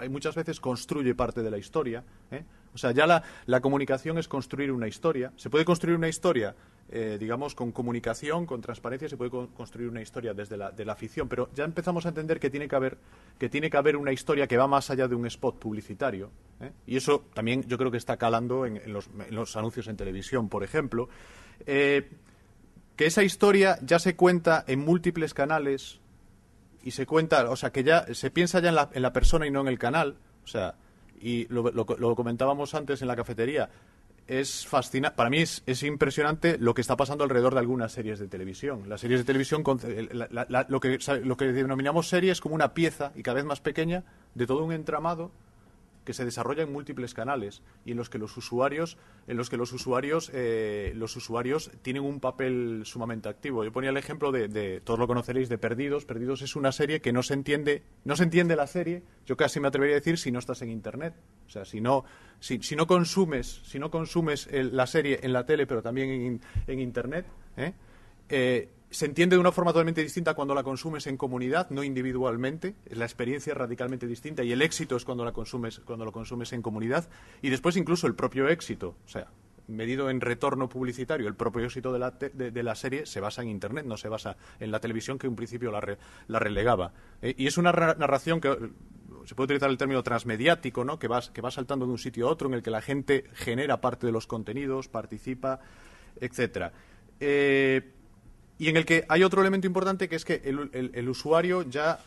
muchas veces construye parte de la historia. ¿eh? O sea, ya la, comunicación es construir una historia. Se puede construir una historia, eh, digamos, con comunicación, con transparencia, se puede construir una historia desde la, de la afición, pero ya empezamos a entender que tiene que, haber, que tiene que haber una historia que va más allá de un spot publicitario. ¿eh? Y eso también yo creo que está calando en, los, anuncios en televisión, por ejemplo que esa historia ya se cuenta en múltiples canales y se cuenta, o sea, que ya se piensa ya en la, persona y no en el canal, o sea, y lo, comentábamos antes en la cafetería, es fascina, para mí es, impresionante lo que está pasando alrededor de algunas series de televisión. Las series de televisión, eh, lo, que, lo que denominamos serie es como una pieza, y cada vez más pequeña, de todo un entramado que se desarrolla en múltiples canales y en los que los usuarios, en los que los usuarios, eh, los usuarios tienen un papel sumamente activo. Yo ponía el ejemplo de, todos lo conoceréis, de Perdidos. Perdidos es una serie que no se entiende, no se entiende la serie, yo casi me atrevería a decir, si no estás en Internet. O sea, si no, si, no consumes, si no consumes la serie en la tele, pero también en, Internet, ¿eh? eh se entiende de una forma totalmente distinta cuando la consumes en comunidad, no individualmente. La experiencia es radicalmente distinta y el éxito es cuando la consumes, cuando lo consumes en comunidad. Y después incluso el propio éxito, o sea, medido en retorno publicitario, el propio éxito de la, serie se basa en Internet, no se basa en la televisión que un principio la, relegaba. Eh, y es una narración que se puede utilizar el término transmediático, ¿no? que, va, saltando de un sitio a otro, en el que la gente genera parte de los contenidos, participa, etcétera. Eh, y en el que hay otro elemento importante que es que el, usuario ya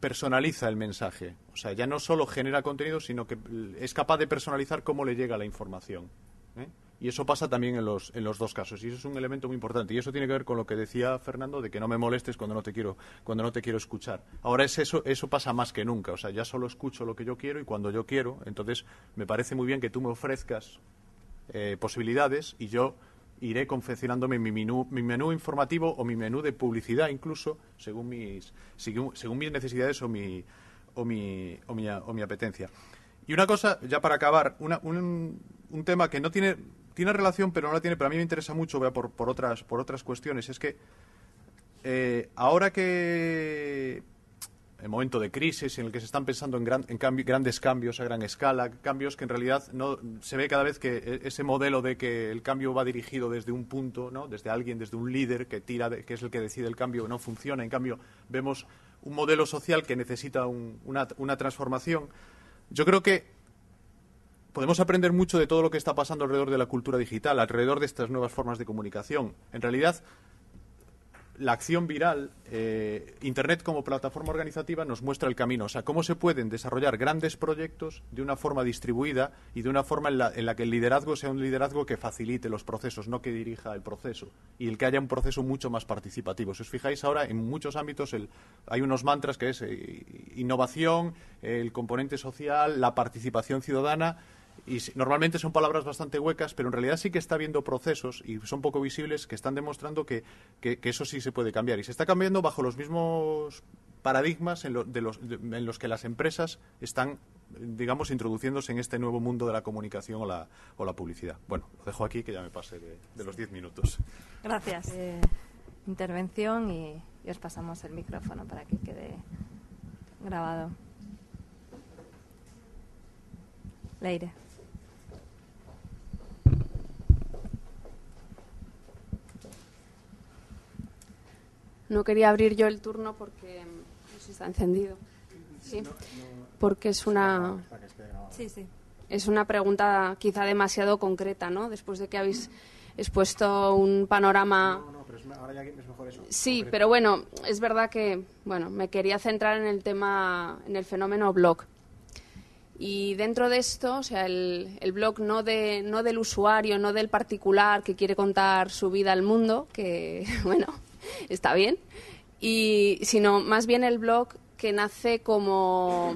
personaliza el mensaje. O sea, ya no solo genera contenido, sino que es capaz de personalizar cómo le llega la información. ¿eh? Y eso pasa también en los, en los dos casos. Y eso es un elemento muy importante. Y eso tiene que ver con lo que decía Fernando de que no me molestes cuando no te quiero, cuando no te quiero escuchar. Ahora es eso, eso pasa más que nunca. O sea, ya solo escucho lo que yo quiero y cuando yo quiero. Entonces, me parece muy bien que tú me ofrezcas eh, posibilidades y yo iré confeccionándome mi menú, mi menú informativo o mi menú de publicidad incluso, según mis, según, mis necesidades o mi, o, mi, o, mi, apetencia. Y una cosa, ya para acabar, un, tema que no tiene, tiene relación, pero no la tiene, pero a mí me interesa mucho por, por, otras, por otras cuestiones, es que eh, ahora que en momento de crisis en el que se están pensando en, grandes cambios a gran escala, cambios que en realidad no se ve cada vez que e, ese modelo de que el cambio va dirigido desde un punto, ¿no? desde alguien, desde un líder que tira, que es el que decide el cambio, no funciona. En cambio, vemos un modelo social que necesita una, una transformación. Yo creo que podemos aprender mucho de todo lo que está pasando alrededor de la cultura digital, alrededor de estas nuevas formas de comunicación. En realidad, la acción viral, eh, Internet como plataforma organizativa nos muestra el camino, o sea, cómo se pueden desarrollar grandes proyectos de una forma distribuida y de una forma en la, que el liderazgo sea un liderazgo que facilite los procesos, no que dirija el proceso, y el que haya un proceso mucho más participativo. Si os fijáis ahora, en muchos ámbitos hay unos mantras que es eh, innovación, el componente social, la participación ciudadana y normalmente son palabras bastante huecas, pero en realidad sí que está habiendo procesos y son poco visibles que están demostrando que, eso sí se puede cambiar. Y se está cambiando bajo los mismos paradigmas en, los, que las empresas están, digamos, introduciéndose en este nuevo mundo de la comunicación o la, o la publicidad. Bueno, lo dejo aquí que ya me pase de, los diez minutos.
Gracias. Eh, intervención y, y os pasamos el micrófono para que quede grabado. Leire.
No quería abrir yo el turno porque mm, no si está encendido. Sí. Porque es una es una pregunta quizá demasiado concreta, ¿no? Después de que habéis expuesto un panorama. Sí, pero bueno, es verdad que bueno me quería centrar en el tema, en el fenómeno blog. Y dentro de esto, o sea, el, el, blog no, de, no del usuario, no del particular que quiere contar su vida al mundo, que, bueno, está bien, y, sino más bien el blog que nace como,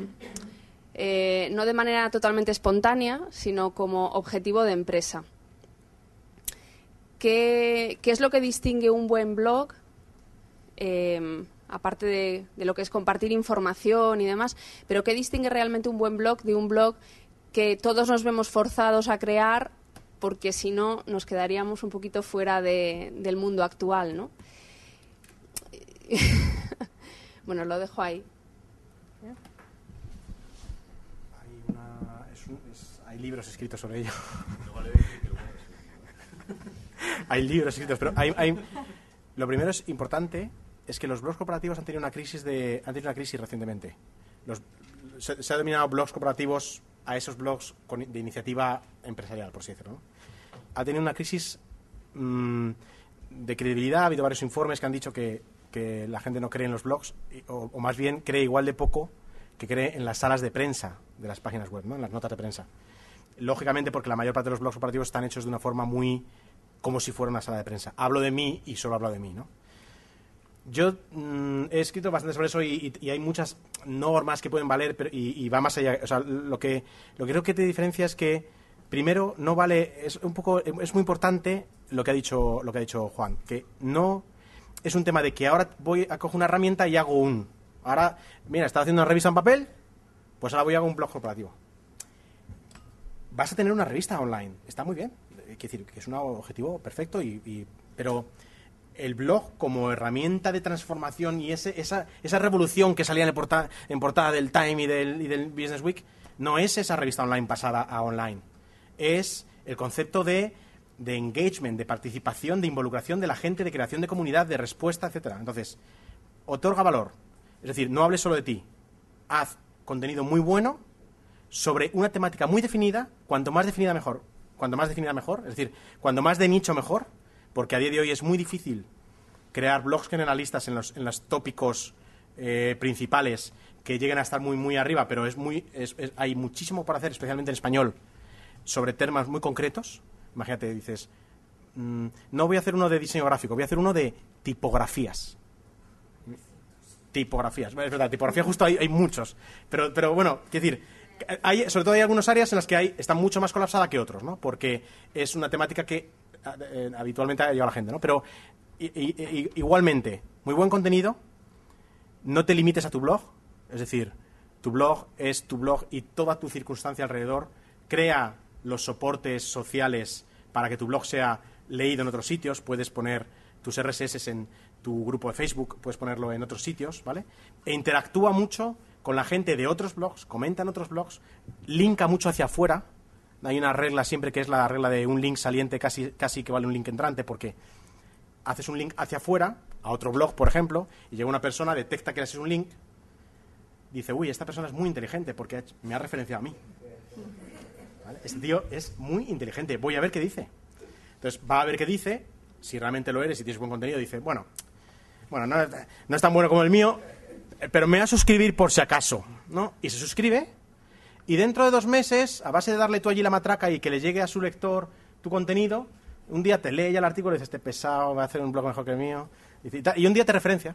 eh, no de manera totalmente espontánea, sino como objetivo de empresa. ¿Qué, es lo que distingue un buen blog? Em, aparte de, lo que es compartir información y demás, pero ¿qué distingue realmente un buen blog de un blog que todos nos vemos forzados a crear porque si no nos quedaríamos un poquito fuera del mundo actual, ¿no? bueno, lo dejo ahí.
Hay, libros escritos sobre ello. hay libros escritos, pero lo primero es importante es que los blogs corporativos han tenido una crisis de han tenido una crisis recientemente. se, ha denominado blogs corporativos a esos blogs de iniciativa empresarial, por así decirlo. ¿no? Ha tenido una crisis mm, de credibilidad. Ha habido varios informes que han dicho que que la gente no cree en los blogs, o, más bien cree igual de poco que cree en las salas de prensa de las páginas web, en las notas de prensa. Lógicamente, porque la mayor parte de los blogs operativos están hechos de una forma muy como si fuera una sala de prensa. Hablo de mí y solo hablo de mí, ¿no? Yo mm, he escrito bastante sobre eso y, hay muchas normas que pueden valer y, y, va más allá. O sea, lo que, lo que creo que te diferencia es que, primero, no vale, es un poco, es muy importante lo que ha dicho, lo que ha dicho Juan, que no es un tema de que ahora voy a coger una herramienta y hago un. Ahora, mira, estaba haciendo una revista en papel, pues ahora voy a hacer un blog corporativo. Vas a tener una revista online, está muy bien. Eh, quiero decir, que es un objetivo perfecto, y, pero el blog como herramienta de transformación y ese, esa, esa revolución que salía en, portada, en portada del Time y del, y del Business Week no es esa revista online pasada a online. Es el concepto de de engagement, de participación, de involucración de la gente, de creación de comunidad, de respuesta, etcétera. Entonces, otorga valor. Es decir, no hable solo de ti. Haz contenido muy bueno sobre una temática muy definida, cuanto más definida mejor. Cuanto más definida mejor, es decir, cuando más de nicho mejor, porque a día de hoy es muy difícil crear blogs generalistas en los, en los tópicos eh, principales que lleguen a estar muy, muy arriba, pero es muy, hay muchísimo por hacer, especialmente en español, sobre temas muy concretos Imagínate, dices, mm, no voy a hacer uno de diseño gráfico, voy a hacer uno de tipografías. Tipografías, es verdad, tipografía justo hay, muchos. Pero, bueno, quiero decir, sobre todo hay algunas áreas en las que hay, está mucho más colapsada que otros, ¿no? Porque es una temática que eh, habitualmente a la gente, ¿no? Pero igualmente, muy buen contenido, no te limites a tu blog, es decir, tu blog es tu blog y toda tu circunstancia alrededor, crea los soportes sociales para que tu blog sea leído en otros sitios. Puedes poner tus RSS en tu grupo de Facebook, puedes ponerlo en otros sitios, ¿vale? E interactúa mucho con la gente de otros blogs, comenta en otros blogs, linka mucho hacia afuera. Hay una regla siempre que es la regla de un link saliente casi, casi que vale un link entrante, porque haces un link hacia afuera, a otro blog, por ejemplo, y llega una persona, detecta que haces un link, dice, uy, esta persona es muy inteligente porque me ha referenciado a mí. Este tío es muy inteligente, voy a ver qué dice. Entonces va a ver qué dice, si realmente lo eres y tienes buen contenido, dice, bueno, bueno no, es tan bueno como el mío, pero me va a suscribir por si acaso, ¿no? Y se suscribe, y dentro de dos meses, a base de darle tú allí la matraca y que le llegue a su lector tu contenido, un día te lee ya el artículo y dices, este pesado va a hacer un blog mejor que el mío, y un día te referencia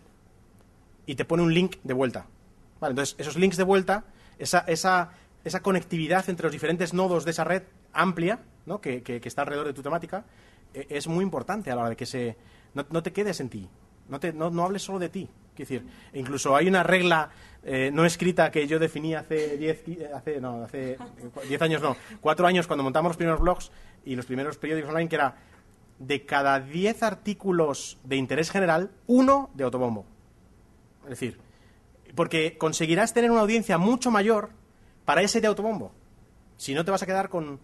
y te pone un link de vuelta. entonces, esos links de vuelta, esa esa conectividad entre los diferentes nodos de esa red amplia, que, está alrededor de tu temática, e, es muy importante a la hora de que se, no, te quedes en ti, no, te, no, hables solo de ti. quiero decir, e incluso hay una regla eh, no escrita que yo definí hace 10 eh, hace, no, hace eh, diez años, no, cuatro años cuando montamos los primeros blogs y los primeros periódicos online, que era de cada 10 artículos de interés general, uno de autobombo. Es decir, porque conseguirás tener una audiencia mucho mayor para ese de autobombo. Si no, te vas a quedar con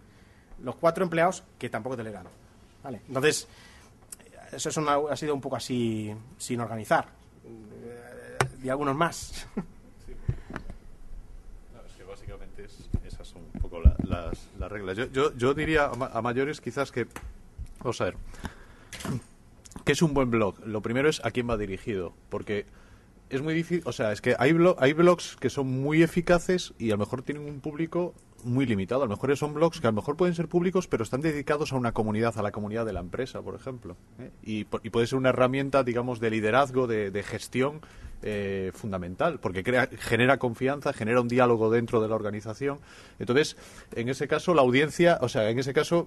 los cuatro empleados que tampoco te le gano. ¿Vale? Entonces, eso es una, ha sido un poco así, sin organizar. Y eh, algunos más.
No, es que básicamente esas son un poco
las, reglas.
Yo, yo diría a mayores quizás que... Vamos a ver. ¿Qué es un buen blog? Lo primero es a quién va dirigido. Porque es muy difícil, o sea, es que hay, hay blogs que son muy eficaces y a lo mejor tienen un público muy limitado. A lo mejor son blogs que a lo mejor pueden ser públicos, pero están dedicados a una comunidad, a la comunidad de la empresa, por ejemplo. ¿eh? Y, puede ser una herramienta, digamos, de liderazgo, de, de gestión eh, fundamental, porque genera confianza, genera un diálogo dentro de la organización. Entonces, en ese caso, la audiencia, o sea, en ese caso,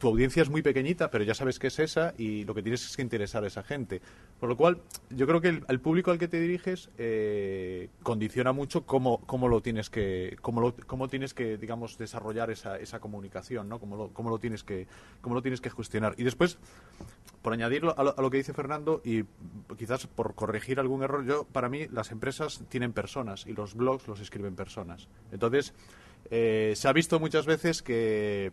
tu audiencia es muy pequeñita, pero ya sabes que es esa y lo que tienes es que interesar a esa gente. Por lo cual, yo creo que el, público al que te diriges eh, condiciona mucho cómo, cómo lo tienes que, cómo, cómo tienes que, digamos, desarrollar esa, esa comunicación, ¿no? Cómo tienes que, cómo lo tienes que gestionar. Y después, por añadirlo a lo, que dice Fernando y quizás por corregir algún error, yo para mí las empresas tienen personas y los blogs los escriben personas. Entonces, eh, se ha visto muchas veces que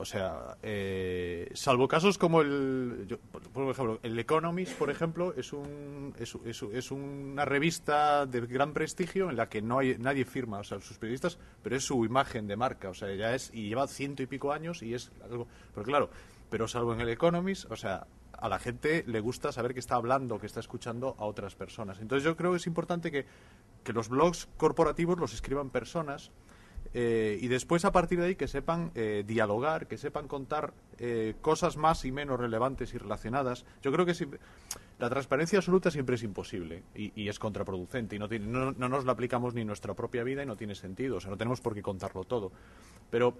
o sea, eh, salvo casos como el, por ejemplo, el Economist, por ejemplo, es, un, es, una revista de gran prestigio en la que no hay, nadie firma, o sea, sus periodistas, pero es su imagen de marca, o sea, ya es, y lleva ciento y pico años y es algo, pero claro, pero salvo en el Economist, o sea, a la gente le gusta saber que está hablando, que está escuchando a otras personas. Entonces yo creo que es importante que, los blogs corporativos los escriban personas eh, y después a partir de ahí que sepan eh, dialogar, que sepan contar eh, cosas más y menos relevantes y relacionadas. Yo creo que si, la transparencia absoluta siempre es imposible y, es contraproducente y no, tiene, no, no, nos la aplicamos ni en nuestra propia vida y no tiene sentido, o sea, no tenemos por qué contarlo todo. Pero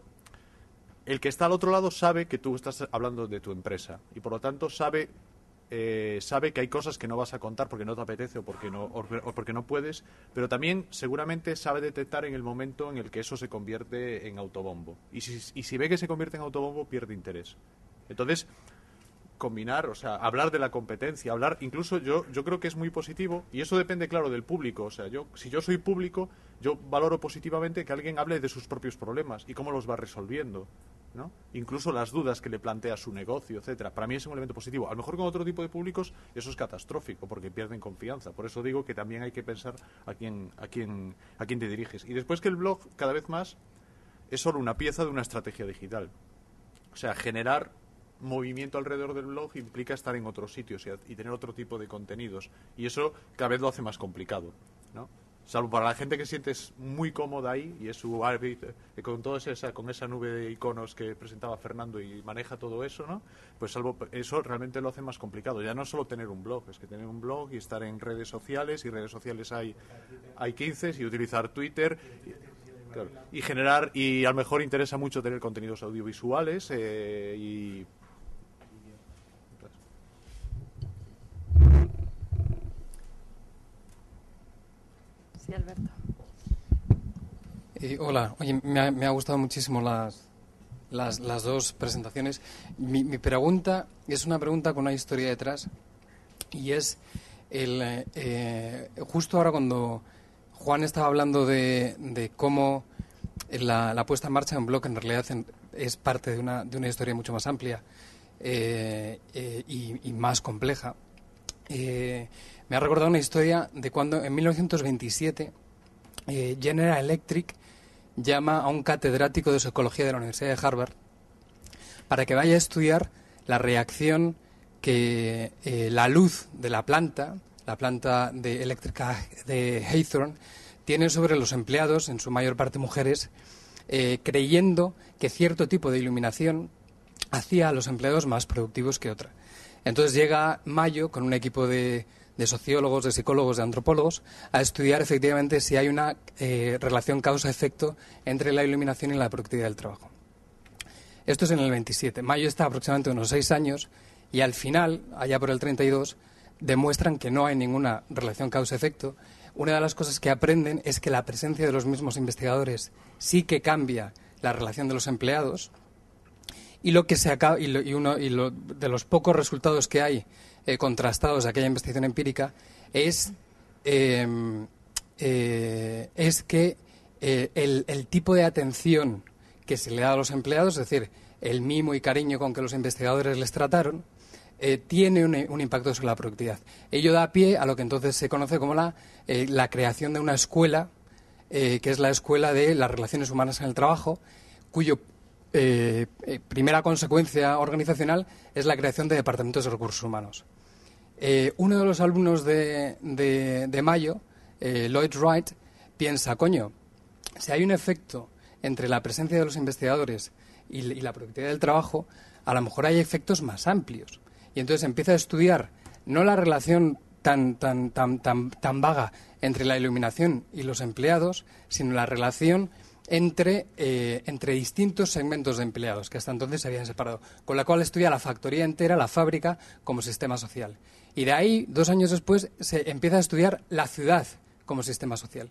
el que está al otro lado sabe que tú estás hablando de tu empresa y por lo tanto sabe eh, sabe que hay cosas que no vas a contar porque no te apetece o porque no, porque no puedes, pero también seguramente sabe detectar en el momento en el que eso se convierte en autobombo. Y si, y si ve que se convierte en autobombo, pierde interés. Entonces, combinar, o sea, hablar de la competencia, hablar, incluso yo, yo creo que es muy positivo, y eso depende, claro, del público. O sea, yo, si yo soy público, yo valoro positivamente que alguien hable de sus propios problemas y cómo los va resolviendo. ¿no? incluso las dudas que le plantea su negocio, etcétera. Para mí es un elemento positivo. A lo mejor con otro tipo de públicos eso es catastrófico porque pierden confianza. Por eso digo que también hay que pensar a quién, a quién, a quién te diriges. Y después que el blog cada vez más es solo una pieza de una estrategia digital. O sea, generar movimiento alrededor del blog implica estar en otros sitios y, tener otro tipo de contenidos. Y eso cada vez lo hace más complicado salvo para la gente que sientes muy cómoda ahí y es su árbitro, eh, con todo esa, con esa nube de iconos que presentaba Fernando y maneja todo eso, ¿no? Pues salvo eso realmente lo hace más complicado. Ya no es solo tener un blog, es que tener un blog y estar en redes sociales y redes sociales hay hay 15 y utilizar Twitter. Y, generar, y a lo mejor interesa mucho tener contenidos audiovisuales eh, y
Eh, hola, oye, me ha, gustado muchísimo las, las, dos presentaciones. Mi, mi, pregunta es una pregunta con una historia detrás y es el, eh, justo ahora cuando Juan estaba hablando de, cómo la, puesta en marcha de un blog en realidad es parte de una, de una historia mucho más amplia eh, y más compleja eh, me ha recordado una historia de cuando en 1927 eh, General Electric llama a un catedrático de psicología de la Universidad de Harvard para que vaya a estudiar la reacción que eh, la luz de la planta, la planta de eléctrica de Haythorn tiene sobre los empleados, en su mayor parte mujeres, creyendo que cierto tipo de iluminación hacía a los empleados más productivos que otra. Entonces llega Mayo con un equipo de, sociólogos, de psicólogos, de antropólogos, a estudiar efectivamente si hay una eh, relación causa-efecto entre la iluminación y la productividad del trabajo. Esto es en el 27. Mayo está aproximadamente unos seis años y al final, allá por el 32, demuestran que no hay ninguna relación causa-efecto. Una de las cosas que aprenden es que la presencia de los mismos investigadores sí que cambia la relación de los empleados, y lo que se acaba y, uno y lo, de los pocos resultados que hay eh, contrastados de aquella investigación empírica es em, eh, es que eh, el, tipo de atención que se le da a los empleados, es decir, el mimo y cariño con que los investigadores les trataron, tiene un, impacto sobre la productividad. Ello da pie a lo que entonces se conoce como la, la creación de una escuela, que es la escuela de las relaciones humanas en el trabajo, cuyo eh, eh, primera consecuencia organizacional es la creación de departamentos de recursos humanos. Eh, uno de los alumnos de, Mayo, Lloyd Wright, piensa, coño, si hay un efecto entre la presencia de los investigadores y, y la productividad del trabajo, a lo mejor hay efectos más amplios. Y entonces empieza a estudiar no la relación tan, tan, tan, tan, tan vaga entre la iluminación y los empleados, sino la relación entre, eh, entre distintos segmentos de empleados que hasta entonces se habían separado, con la cual estudia la factoría entera, la fábrica, como sistema social. Y de ahí, dos años después, se empieza a estudiar la ciudad como sistema social.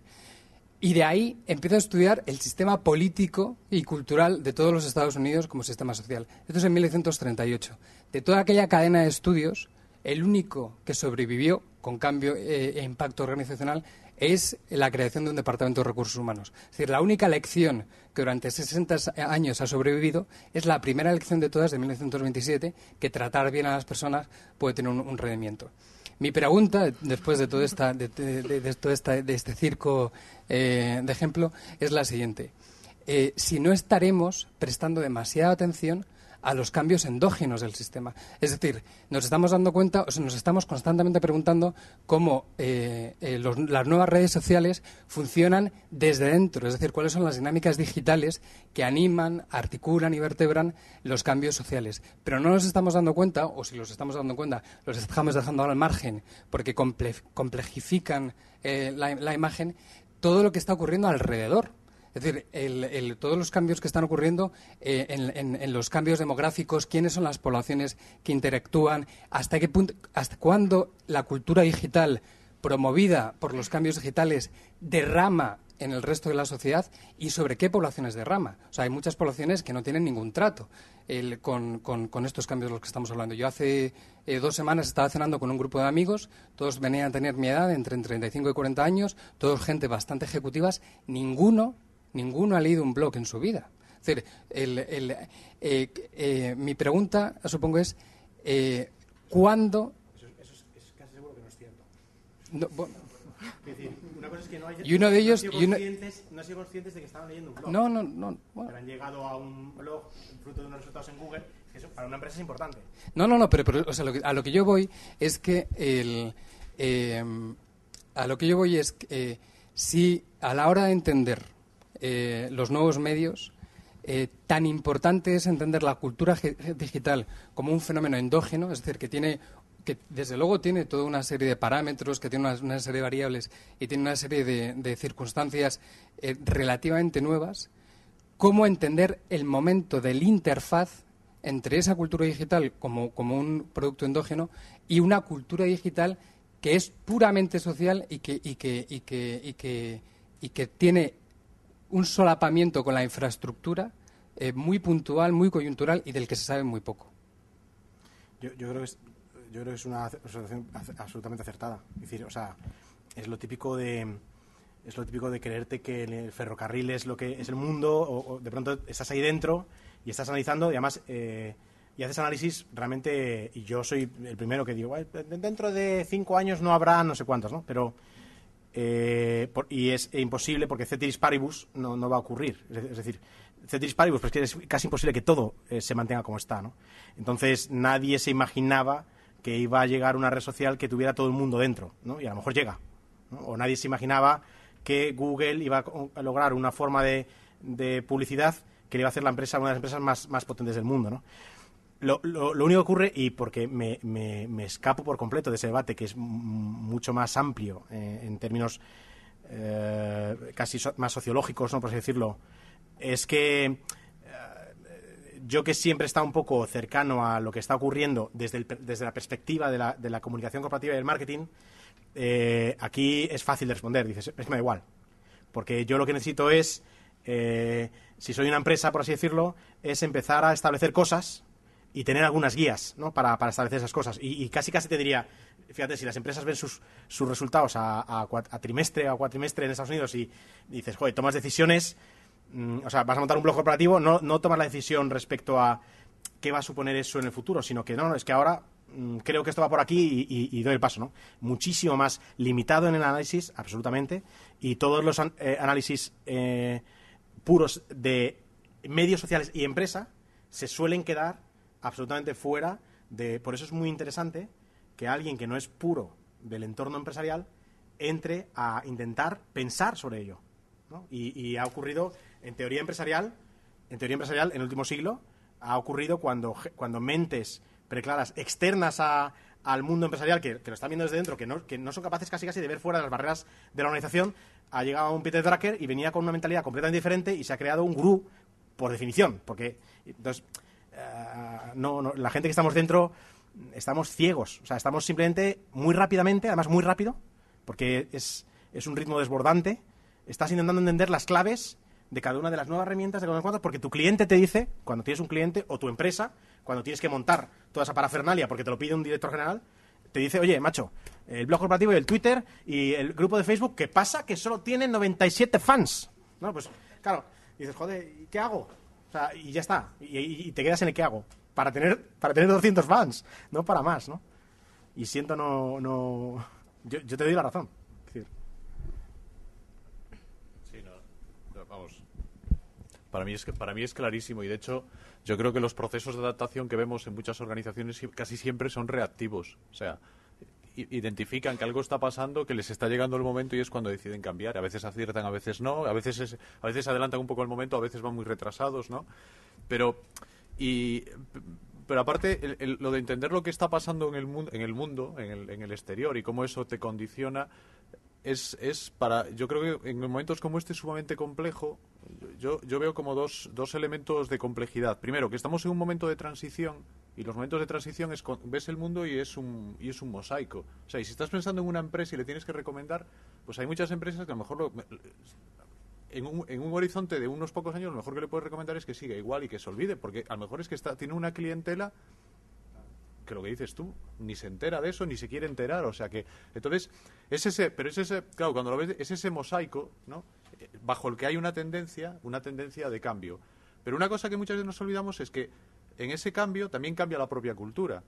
Y de ahí empieza a estudiar el sistema político y cultural de todos los Estados Unidos como sistema social. Esto es en 1938. De toda aquella cadena de estudios, el único que sobrevivió con cambio eh, e impacto organizacional es la creación de un departamento de recursos humanos. Es decir, la única elección que durante 60 años ha sobrevivido es la primera elección de todas de 1927, que tratar bien a las personas puede tener un, rendimiento. Mi pregunta, después de todo, de, este circo eh, de ejemplo, es la siguiente. Eh, si no estaremos prestando demasiada atención a los cambios endógenos del sistema. Es decir, nos estamos dando cuenta, o sea, nos estamos constantemente preguntando cómo eh, eh, las nuevas redes sociales funcionan desde dentro, es decir, cuáles son las dinámicas digitales que animan, articulan y vertebran los cambios sociales. Pero no nos estamos dando cuenta, o si los estamos dando cuenta, los estamos dejando al margen porque complejifican eh, la imagen, todo lo que está ocurriendo alrededor. Es decir, el, todos los cambios que están ocurriendo eh, en, los cambios demográficos, quiénes son las poblaciones que interactúan, hasta qué punto, hasta cuándo la cultura digital promovida por los cambios digitales derrama en el resto de la sociedad y sobre qué poblaciones derrama. O sea, hay muchas poblaciones que no tienen ningún trato con, estos cambios de los que estamos hablando. Yo hace eh, dos semanas estaba cenando con un grupo de amigos, todos venían a tener mi edad, entre 35 y 40 años, todos gente bastante ejecutivas, ninguno ninguno ha leído un blog en su vida. Eh, eh, mi pregunta, supongo, es eh, ¿cuándo...?
Eso, es, casi seguro que no es cierto. decir, una cosa es que no, haya, y uno de ellos, no, han sido conscientes, no conscientes de que estaban leyendo un blog. No, no, no. Bueno. Pero han llegado a un blog fruto de unos resultados en Google, que eso para una empresa es importante.
No, no, no, pero, a lo que yo voy es que el... Eh, a lo que yo voy es que si a la hora de entender eh, los nuevos medios, eh, tan importante es entender la cultura digital como un fenómeno endógeno, es decir, que tiene que desde luego tiene toda una serie de parámetros, que tiene una, serie de variables y tiene una serie de, circunstancias eh, relativamente nuevas, cómo entender el momento del interfaz entre esa cultura digital como, como un producto endógeno y una cultura digital que es puramente social y que, y que, que, y y que tiene un solapamiento con la infraestructura eh, muy puntual, muy coyuntural y del que se sabe muy poco. Yo, creo, que es, yo creo es
una observación absolutamente acertada. Es decir, o sea, es lo típico de es lo típico de creerte que el ferrocarril es lo que es el mundo o, de pronto estás ahí dentro y estás analizando y además eh, y haces análisis realmente y yo soy el primero que digo dentro de cinco años no habrá no sé cuántos no pero eh, y es imposible porque Ceteris Paribus no, no va a ocurrir. Es, decir, Ceteris Paribus, pues, es casi imposible que todo eh, se mantenga como está. ¿no? Entonces, nadie se imaginaba que iba a llegar una red social que tuviera todo el mundo dentro, ¿no? y a lo mejor llega. O nadie se imaginaba que Google iba a lograr una forma de, publicidad que le iba a hacer la empresa una de las empresas más, más potentes del mundo. ¿no? Lo, único que ocurre, y porque me, escapo por completo de ese debate, que es mucho más amplio eh, en términos eh, casi más sociológicos, ¿no? por así decirlo, es que eh, yo que siempre he estado un poco cercano a lo que está ocurriendo desde, desde la perspectiva de la, de la, comunicación corporativa y del marketing, aquí es fácil de responder. Dices, es me da igual. Porque yo lo que necesito es, si soy una empresa, por así decirlo, es empezar a establecer cosas y tener algunas guías para, establecer esas cosas. Y, casi casi te diría, fíjate, si las empresas ven sus, resultados a, a, trimestre o a cuatrimestre en Estados Unidos y, dices, joder, tomas decisiones, mm, o sea, vas a montar un blog corporativo, no, no tomas la decisión respecto a qué va a suponer eso en el futuro, sino que no, no es que ahora mm, creo que esto va por aquí y, doy el paso, ¿no? Muchísimo más limitado en el análisis, absolutamente, y todos los eh, análisis eh, puros de medios sociales y empresa se suelen quedar absolutamente fuera de... Por eso es muy interesante que alguien que no es puro del entorno empresarial entre a intentar pensar sobre ello. Y, ha ocurrido en teoría empresarial, en teoría empresarial en el último siglo, ha ocurrido cuando, cuando mentes preclaras externas al mundo empresarial, que, lo están viendo desde dentro, que no, que no son capaces casi casi de ver fuera de las barreras de la organización, ha llegado un Peter Drucker y venía con una mentalidad completamente diferente y se ha creado un gurú, por definición, porque entonces Ah, no, la gente que estamos dentro estamos ciegos. O sea, estamos simplemente muy rápidamente, además muy rápido, porque es, es un ritmo desbordante. Estás intentando entender las claves de cada una de las nuevas herramientas, de cada porque tu cliente te dice, cuando tienes un cliente o tu empresa, cuando tienes que montar toda esa parafernalia porque te lo pide un director general, te dice, oye, macho, el blog corporativo y el Twitter y el grupo de Facebook, ¿qué pasa? Que solo tienen 97 fans. No, pues, claro, dices, joder, ¿qué hago? y ya está. Y, te quedas en el que hago. Para tener, para tener 200 fans, no para más, ¿no? Y siento no... no... Yo, te doy la razón.
Para mí, es, para mí es clarísimo y de hecho yo creo que los procesos de adaptación que vemos en muchas organizaciones casi siempre son reactivos. O sea, identifican que algo está pasando, que les está llegando el momento y es cuando deciden cambiar. A veces aciertan, a veces no, a veces, a veces adelantan un poco el momento, a veces van muy retrasados, ¿no? Pero, y, pero aparte, lo de entender lo que está pasando en el, mundo, en el mundo, en el, exterior y cómo eso te condiciona, es, es para, yo creo que en momentos como este es sumamente complejo yo, yo veo como dos, dos elementos de complejidad. Primero, que estamos en un momento de transición y los momentos de transición es ves el mundo y es un y es un mosaico. O sea, y si estás pensando en una empresa y le tienes que recomendar, pues hay muchas empresas que a lo mejor en, un, en un horizonte de unos pocos años lo mejor que le puedes recomendar es que siga igual y que se olvide, porque a lo mejor es que está tiene una clientela que lo que dices tú ni se entera de eso ni se quiere enterar, o sea que entonces es ese, pero ese, claro, cuando lo ves es ese mosaico, ¿no? bajo el que hay una tendencia, una tendencia de cambio. Pero una cosa que muchas veces nos olvidamos es que en ese cambio también cambia la propia cultura.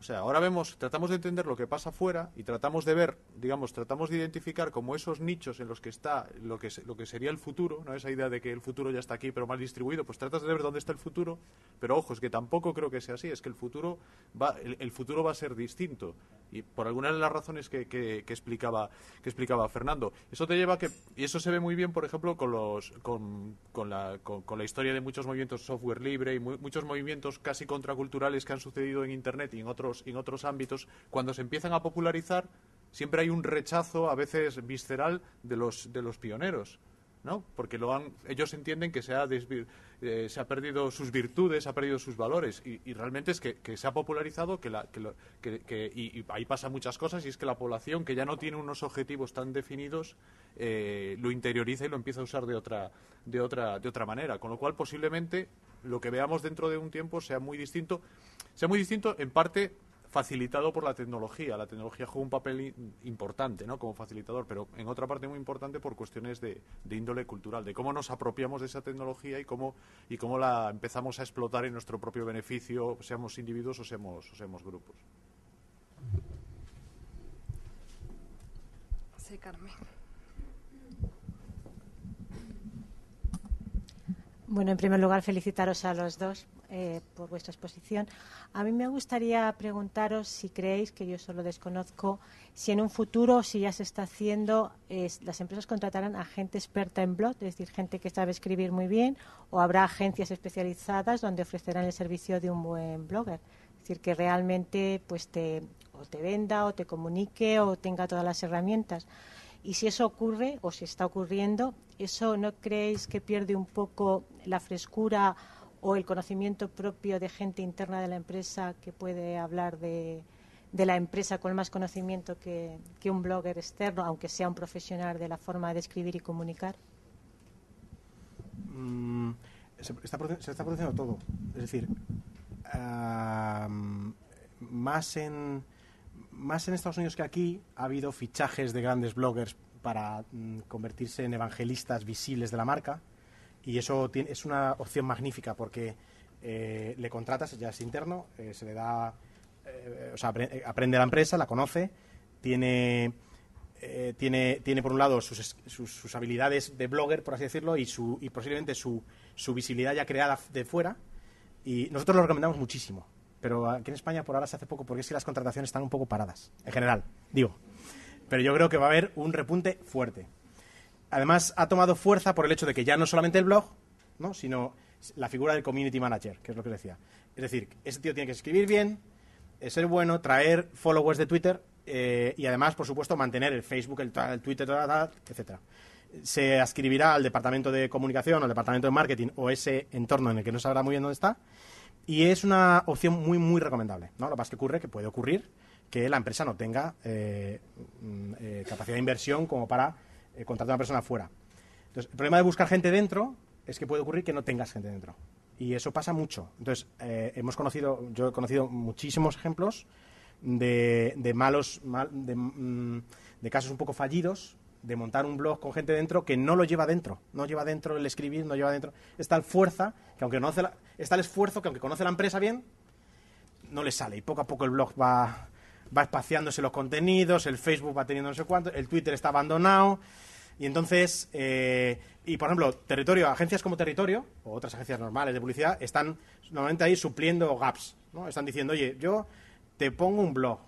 O sea, ahora vemos, tratamos de entender lo que pasa afuera y tratamos de ver, digamos, tratamos de identificar como esos nichos en los que está lo que, lo que sería el futuro, ¿no? Esa idea de que el futuro ya está aquí pero mal distribuido, pues tratas de ver dónde está el futuro, pero ojo, es que tampoco creo que sea así, es que el futuro va, el, futuro va a ser distinto. Y por alguna de las razones que, explicaba, que explicaba Fernando. Eso te lleva a que, y eso se ve muy bien, por ejemplo, con, los, con, la, historia de muchos movimientos software libre y muchos movimientos casi contraculturales que han sucedido en Internet y en otros en otros ámbitos, cuando se empiezan a popularizar, siempre hay un rechazo, a veces visceral, de los, de los pioneros. ¿no? Porque lo han, ellos entienden que se ha, eh, se ha perdido sus virtudes, se ha perdido sus valores y, realmente es que, se ha popularizado que, la, que, y, ahí pasa muchas cosas y es que la población que ya no tiene unos objetivos tan definidos eh, lo interioriza y lo empieza a usar de otra, otra, de otra manera, con lo cual posiblemente lo que veamos dentro de un tiempo sea muy distinto sea muy distinto, en parte facilitado por la tecnología. La tecnología juega un papel importante como facilitador, pero en otra parte muy importante por cuestiones de, índole cultural, de cómo nos apropiamos de esa tecnología y cómo, y cómo la empezamos a explotar en nuestro propio beneficio, seamos individuos o seamos, o seamos grupos.
Sí, Carmen.
Bueno, en primer lugar, felicitaros a los dos eh, por vuestra exposición. A mí me gustaría preguntaros si creéis, que yo solo desconozco, si en un futuro, si ya se está haciendo, las empresas contratarán a gente experta en blog, es decir, gente que sabe escribir muy bien, o habrá agencias especializadas donde ofrecerán el servicio de un buen blogger. Es decir, que realmente pues te, o te venda o te comunique o tenga todas las herramientas. Y si eso ocurre o si está ocurriendo, ¿eso no creéis que pierde un poco la frescura? o el conocimiento propio de gente interna de la empresa que puede hablar de, la empresa con más conocimiento que, un blogger externo, aunque sea un profesional de la forma de escribir y comunicar?
Mm, se, está, produciendo todo. Es decir, más, en, más en Estados Unidos que aquí ha habido fichajes de grandes bloggers para mm, convertirse en evangelistas visibles de la marca y eso es una opción magnífica porque eh, le contratas, ya es interno, eh, se le da, eh, o sea, aprende la empresa, la conoce, tiene, tiene, tiene por un lado sus, sus, habilidades de blogger, por así decirlo, y, su, y posiblemente su, su visibilidad ya creada de fuera. Y nosotros lo recomendamos muchísimo, pero aquí en España por ahora se hace poco porque es que las contrataciones están un poco paradas, en general, digo. Pero yo creo que va a haber un repunte fuerte además ha tomado fuerza por el hecho de que ya no solamente el blog, ¿no? sino la figura del community manager, que es lo que decía. Es decir, ese tío tiene que escribir bien, eh, ser bueno, traer followers de Twitter eh, y además, por supuesto, mantener el Facebook, el, Twitter, etcétera. Se adscribirá al departamento de comunicación, o al departamento de marketing o ese entorno en el que no sabrá muy bien dónde está. Y es una opción muy, muy recomendable. ¿no? Lo más que ocurre que puede ocurrir que la empresa no tenga eh, mm, capacidad de inversión como para eh, contratar a una persona fuera. Entonces, el problema de buscar gente dentro es que puede ocurrir que no tengas gente dentro. Y eso pasa mucho. Entonces, eh, hemos conocido, yo he conocido muchísimos ejemplos de, de malos, de, mm, de casos un poco fallidos, de montar un blog con gente dentro que no lo lleva dentro. No lleva dentro el escribir, no lleva dentro. Es tal fuerza que aunque conoce la, es tal esfuerzo que aunque conoce la empresa bien, no le sale. Y poco a poco el blog va, va espaciándose los contenidos, el Facebook va teniendo no sé cuánto, el Twitter está abandonado. Y entonces, eh, y por ejemplo, territorio, agencias como territorio, o otras agencias normales de publicidad, están normalmente ahí supliendo gaps. ¿no? Están diciendo, oye, yo te pongo un blog,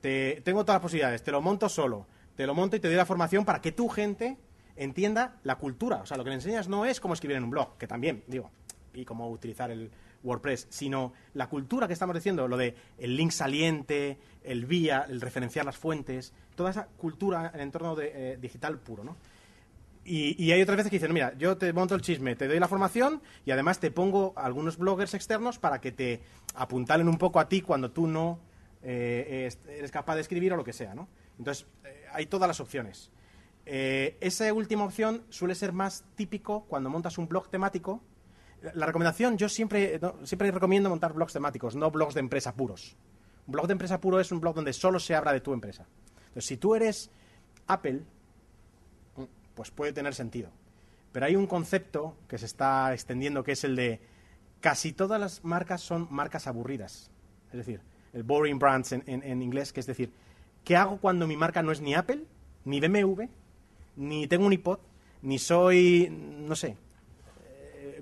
te, tengo todas las posibilidades, te lo monto solo, te lo monto y te doy la formación para que tu gente entienda la cultura. O sea, lo que le enseñas no es cómo escribir en un blog, que también, digo, y cómo utilizar el WordPress, sino la cultura que estamos diciendo, lo de el link saliente, el vía, el referenciar las fuentes, toda esa cultura en entorno de, eh, digital puro, ¿no? Y, hay otras veces que dicen, mira, yo te monto el chisme, te doy la formación y además te pongo algunos bloggers externos para que te apuntalen un poco a ti cuando tú no eh, eres capaz de escribir o lo que sea, ¿no? Entonces, eh, hay todas las opciones. esa última opción suele ser más típico cuando montas un blog temático. La, recomendación, yo siempre, siempre recomiendo montar blogs temáticos, no blogs de empresa puros. Un blog de empresa puro es un blog donde solo se habla de tu empresa. Entonces, si tú eres Apple, pues puede tener sentido. Pero hay un concepto que se está extendiendo que es el de casi todas las marcas son marcas aburridas. Es decir, el boring brands en, inglés, que es decir, ¿qué hago cuando mi marca no es ni Apple, ni BMW, ni tengo un iPod, ni soy, no sé,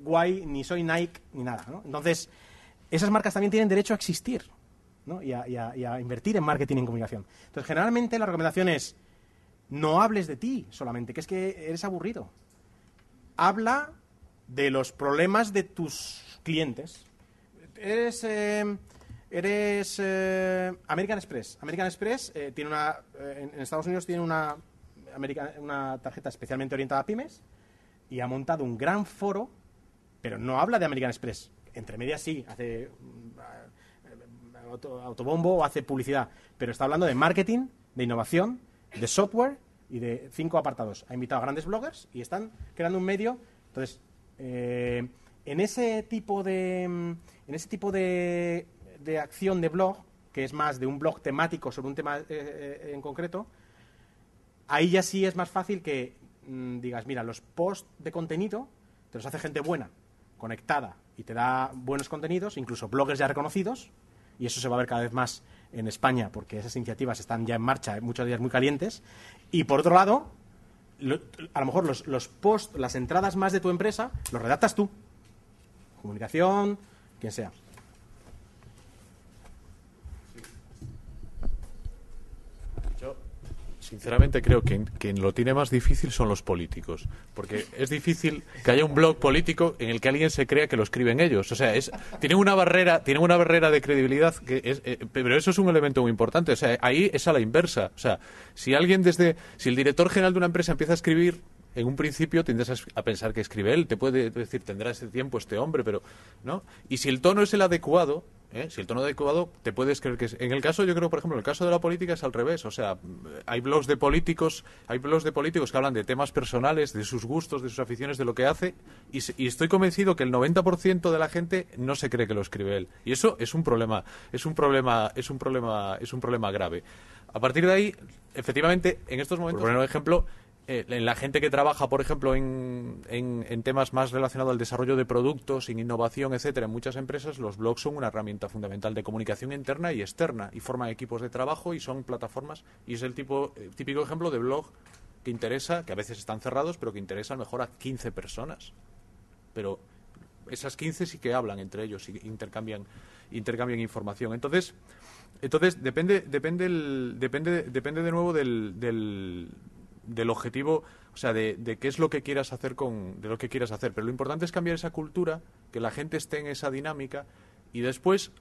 guay, eh, ni soy Nike, ni nada. Entonces, esas marcas también tienen derecho a existir y, a, invertir en marketing y en comunicación. Entonces, generalmente la recomendación es, no hables de ti solamente, que es que eres aburrido. Habla de los problemas de tus clientes. Eres, eh, eres eh, American Express. American Express eh, tiene una, en Estados Unidos tiene una, una tarjeta especialmente orientada a pymes y ha montado un gran foro, pero no habla de American Express. Entre medias sí, hace autobombo o hace publicidad, pero está hablando de marketing, de innovación, de software y de cinco apartados. Ha invitado a grandes bloggers y están creando un medio. Entonces, eh, en ese tipo de mm, en ese tipo de, de, acción de blog, que es más de un blog temático sobre un tema eh, eh, en concreto, ahí ya sí es más fácil que mm, digas, mira, los posts de contenido te los hace gente buena, conectada y te da buenos contenidos, incluso bloggers ya reconocidos, y eso se va a ver cada vez más en España porque esas iniciativas están ya en marcha, eh, muchos días muy calientes. Y por otro lado, a lo mejor los, las entradas más de tu empresa, los redactas tú. Comunicación, quien sea.
Sinceramente creo que quien lo tiene más difícil son los políticos, porque es difícil que haya un blog político en el que alguien se crea que lo escriben ellos. O sea, es, tienen una barrera, tienen una barrera de credibilidad, que es, eh, pero eso es un elemento muy importante. O sea, ahí es a la inversa. O sea, si alguien desde, si el director general de una empresa empieza a escribir en un principio tiendes a, pensar que escribe él, te puede decir, tendrá ese tiempo este hombre, pero no. Y si el tono es el adecuado, ¿eh? Si el tono adecuado, te puedes creer que En el caso, yo creo, por ejemplo, en el caso de la política es al revés. O sea, hay blogs de políticos, hay blogs de políticos que hablan de temas personales, de sus gustos, de sus aficiones, de lo que hace, y, estoy convencido que el 90% de la gente no se cree que lo escribe él. Y eso es un problema, es un problema, es un problema, es un problema grave. A partir de ahí, efectivamente, en estos momentos, por ejemplo, eh, en la gente que trabaja, por ejemplo, en, temas más relacionados al desarrollo de productos, en innovación, etcétera, en muchas empresas los blogs son una herramienta fundamental de comunicación interna y externa y forman equipos de trabajo y son plataformas y es el tipo, eh, típico ejemplo de blog que interesa, que a veces están cerrados, pero que interesa a lo mejor a 15 personas. Pero esas 15 sí que hablan entre ellos y intercambian, intercambian información. Entonces, entonces depende, depende, depende, depende de nuevo del del objetivo, o sea, de, de, qué es lo que quieras hacer con, de lo que quieras hacer. Pero lo importante es cambiar esa cultura, que la gente esté en esa dinámica y después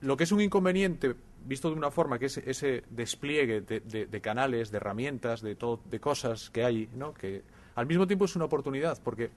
lo que es un inconveniente visto de una forma que es ese despliegue de, de, canales, de herramientas, de todo, de cosas que hay, ¿no? Que al mismo tiempo es una oportunidad porque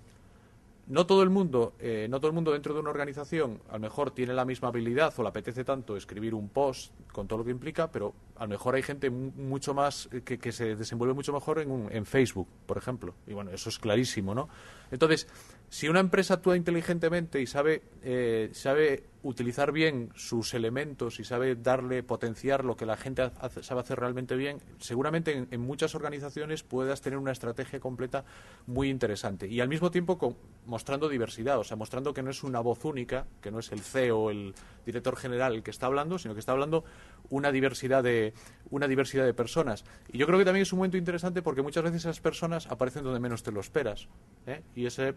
no todo el mundo, eh, no todo el mundo dentro de una organización a lo mejor tiene la misma habilidad o le apetece tanto escribir un post con todo lo que implica, pero a lo mejor hay gente mucho más eh, que, se desenvuelve mucho mejor en, en Facebook, por ejemplo. Y bueno, eso es clarísimo, ¿no? Entonces, si una empresa actúa inteligentemente y sabe, eh, sabe utilizar bien sus elementos y sabe darle, potenciar lo que la gente sabe hacer realmente bien, seguramente en, muchas organizaciones puedas tener una estrategia completa muy interesante. Y al mismo tiempo mostrando diversidad, o sea, mostrando que no es una voz única, que no es el CEO, el director general el que está hablando, sino que está hablando una diversidad de, una diversidad de personas. Y yo creo que también es un momento interesante porque muchas veces esas personas aparecen donde menos te lo esperas. ¿eh? Y ese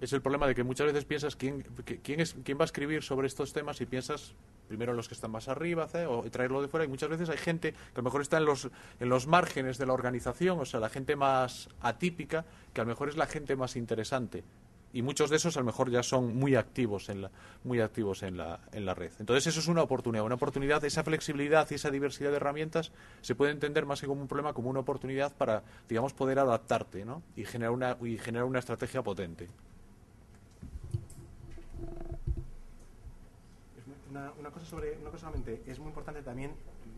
es el problema de que muchas veces piensas quién, quién, es, quién va a escribir sobre estos temas y piensas primero en los que están más arriba o traerlo de fuera y muchas veces hay gente que a lo mejor está en los, en los márgenes de la organización, o sea, la gente más atípica, que a lo mejor es la gente más interesante. Y muchos de esos a lo mejor ya son muy activos en la, muy activos en la, en la red. Entonces eso es una oportunidad, una oportunidad, esa flexibilidad y esa diversidad de herramientas se puede entender más que como un problema, como una oportunidad para, digamos, poder adaptarte ¿no? y, generar una, y generar una estrategia potente.
una, cosa sobre solamente. Es muy importante también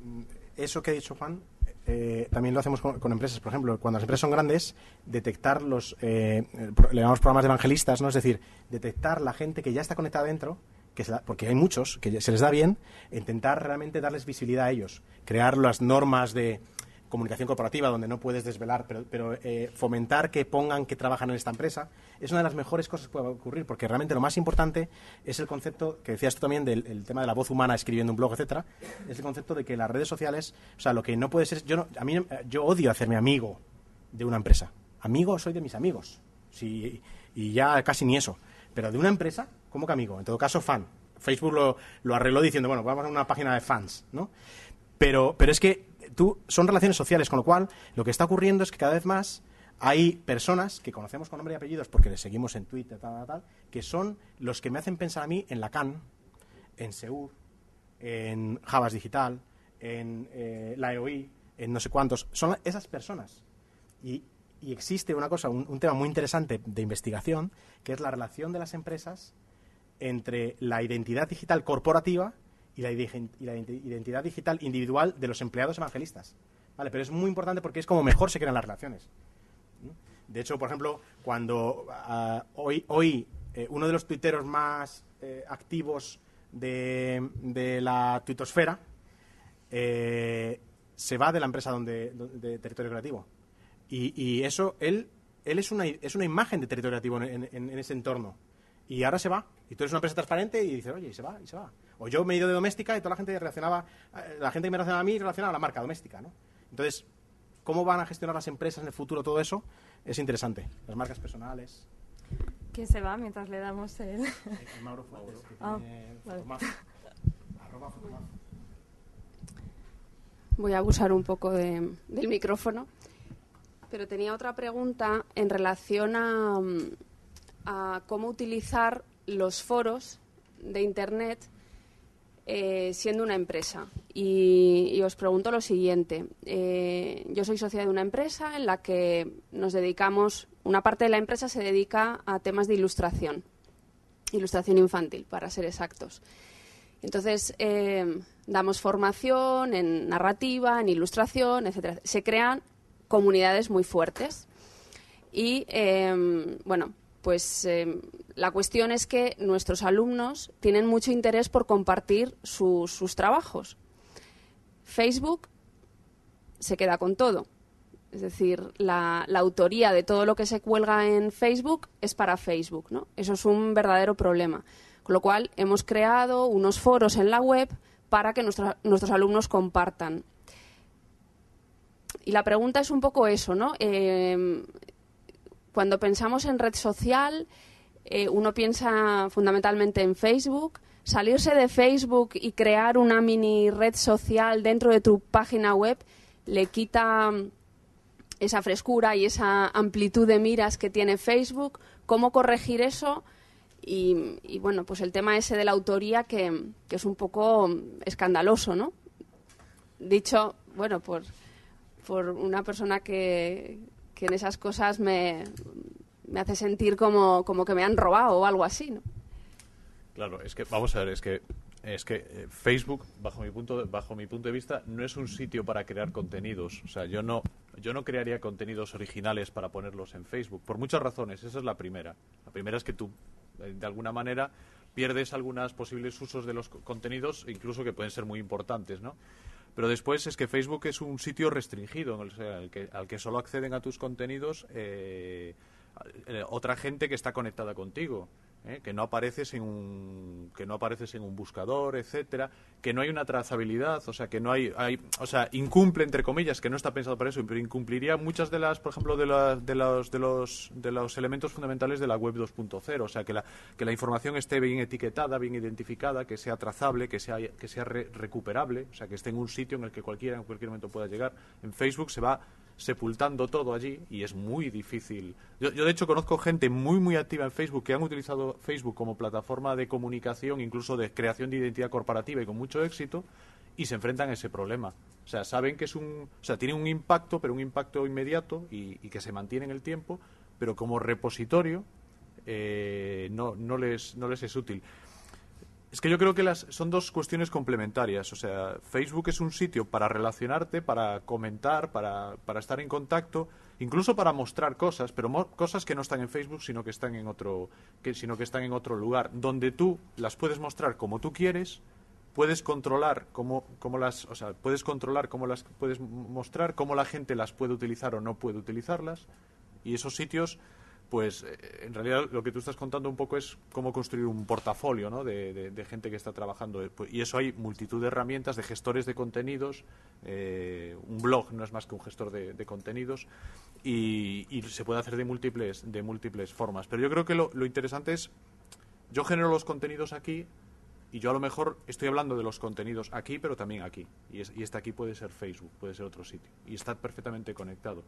mm, eso que ha dicho Juan. Eh, también lo hacemos con, empresas, por ejemplo, cuando las empresas son grandes, detectar los, eh, le llamamos programas de evangelistas, no, es decir, detectar la gente que ya está conectada dentro, que porque hay muchos que se les da bien, intentar realmente darles visibilidad a ellos, crear las normas de comunicación corporativa, donde no puedes desvelar, pero, eh, fomentar que pongan que trabajan en esta empresa, es una de las mejores cosas que puede ocurrir, porque realmente lo más importante es el concepto que decías tú también del tema de la voz humana escribiendo un blog, etcétera, es el concepto de que las redes sociales, o sea, lo que no puede ser, yo no, a mí yo odio hacerme amigo de una empresa. Amigo soy de mis amigos. y ya casi ni eso. Pero de una empresa, ¿cómo que amigo? En todo caso, fan. Facebook lo, lo arregló diciendo, bueno, vamos a una página de fans, ¿no? Pero, pero es que tú, son relaciones sociales, con lo cual lo que está ocurriendo es que cada vez más hay personas que conocemos con nombre y apellidos porque les seguimos en Twitter, tal, que son los que me hacen pensar a mí en la CAN, en Seur, en Javas Digital, en eh, la EOI, en no sé cuántos. Son esas personas. Y, existe una cosa, un tema muy interesante de investigación, que es la relación de las empresas entre la identidad digital corporativa y la, identidad digital individual de los empleados evangelistas. ¿Vale? Pero es muy importante porque es como mejor se crean las relaciones. De hecho, por ejemplo, cuando ah, hoy, hoy eh, uno de los tuiteros más eh, activos de, la tuitosfera eh, se va de la empresa donde, de territorio creativo. Y, y eso, él, él es, una, es una imagen de territorio creativo en, en, ese entorno. Y ahora se va. Y tú eres una empresa transparente y dices, oye, y se va, y se va. O yo me he ido de doméstica y toda la gente relacionaba, eh, la gente que me relacionaba a mí relacionaba a la marca doméstica, ¿no? Entonces, ¿cómo van a gestionar las empresas en el futuro todo eso? Es interesante. Las marcas personales.
¿Quién se va mientras le damos el...? Ah, Voy
a abusar un poco del micrófono. Pero tenía otra pregunta en relación a, a cómo utilizar los foros de Internet eh, siendo una empresa. Y, os pregunto lo siguiente. Eh, yo soy socia de una empresa en la que nos dedicamos, una parte de la empresa se dedica a temas de ilustración, ilustración infantil, para ser exactos. Entonces, eh, damos formación en narrativa, en ilustración, etcétera. Se crean comunidades muy fuertes. Y, bueno, pues eh, la cuestión es que nuestros alumnos tienen mucho interés por compartir sus trabajos. Facebook se queda con todo. Es decir, la, autoría de todo lo que se cuelga en Facebook es para Facebook, ¿no? Eso es un verdadero problema. Con lo cual, hemos creado unos foros en la web para que nuestros alumnos compartan. Y la pregunta es un poco eso, ¿no? Eh, cuando pensamos en red social, eh, uno piensa fundamentalmente en Facebook. Salirse de Facebook y crear una mini red social dentro de tu página web le quita mm, esa frescura y esa amplitud de miras que tiene Facebook. ¿Cómo corregir eso? Y, bueno, pues el tema ese de la autoría que, es un poco mm, escandaloso, ¿no? Dicho, bueno, por, por una persona que, que en esas cosas me, hace sentir como, que me han robado o algo así, ¿no?
Claro, es que, vamos a ver, es que es que eh, Facebook, bajo mi punto bajo mi punto de vista, no es un sitio para crear contenidos. O sea, yo no yo no crearía contenidos originales para ponerlos en Facebook por muchas razones. Esa es la primera. La primera es que tú eh, de alguna manera pierdes algunos posibles usos de los contenidos, incluso que pueden ser muy importantes, ¿no? Pero después es que Facebook es un sitio restringido, al, que, solo acceden a tus contenidos eh, eh, otra gente que está conectada contigo. ¿eh? que no apareces en un que no apareces en un buscador, etcétera, que no hay una trazabilidad, o sea que no hay, hay o sea incumple entre comillas que no está pensado para eso, pero incumpliría muchas de las, por ejemplo, de, de los de los elementos fundamentales de la web 2.0, o sea que la que la información esté bien etiquetada, bien identificada, que sea trazable, que sea que sea recuperable, o sea que esté en un sitio en el que cualquiera en cualquier momento pueda llegar. En Facebook se va sepultando todo allí y es muy difícil. Yo, de hecho conozco gente muy muy activa en Facebook que han utilizado Facebook como plataforma de comunicación, incluso de creación de identidad corporativa y con mucho éxito y se enfrentan a ese problema. O sea, saben que es un, o sea, tiene un impacto, pero un impacto inmediato y, que se mantiene en el tiempo, pero como repositorio eh, no, no, les, no les es útil. Es que yo creo que las, son dos cuestiones complementarias. O sea, Facebook es un sitio para relacionarte, para comentar, para, para estar en contacto, incluso para mostrar cosas, pero cosas que no están en Facebook, sino que están en otro, que, sino que están en otro lugar, donde tú las puedes mostrar como tú quieres, puedes controlar cómo, cómo las, o sea, puedes controlar cómo las puedes mostrar, cómo la gente las puede utilizar o no puede utilizarlas, y esos sitios pues eh, en realidad lo que tú estás contando un poco es cómo construir un portafolio ¿no? de, gente que está trabajando. Eh, pues, y eso hay multitud de herramientas, de gestores de contenidos. Eh, un blog no es más que un gestor de, contenidos. Y, se puede hacer de múltiples, de múltiples formas. Pero yo creo que lo, interesante es, yo genero los contenidos aquí, y yo a lo mejor estoy hablando de los contenidos aquí, pero también aquí. Y, y este aquí puede ser Facebook, puede ser otro sitio. Y está perfectamente conectado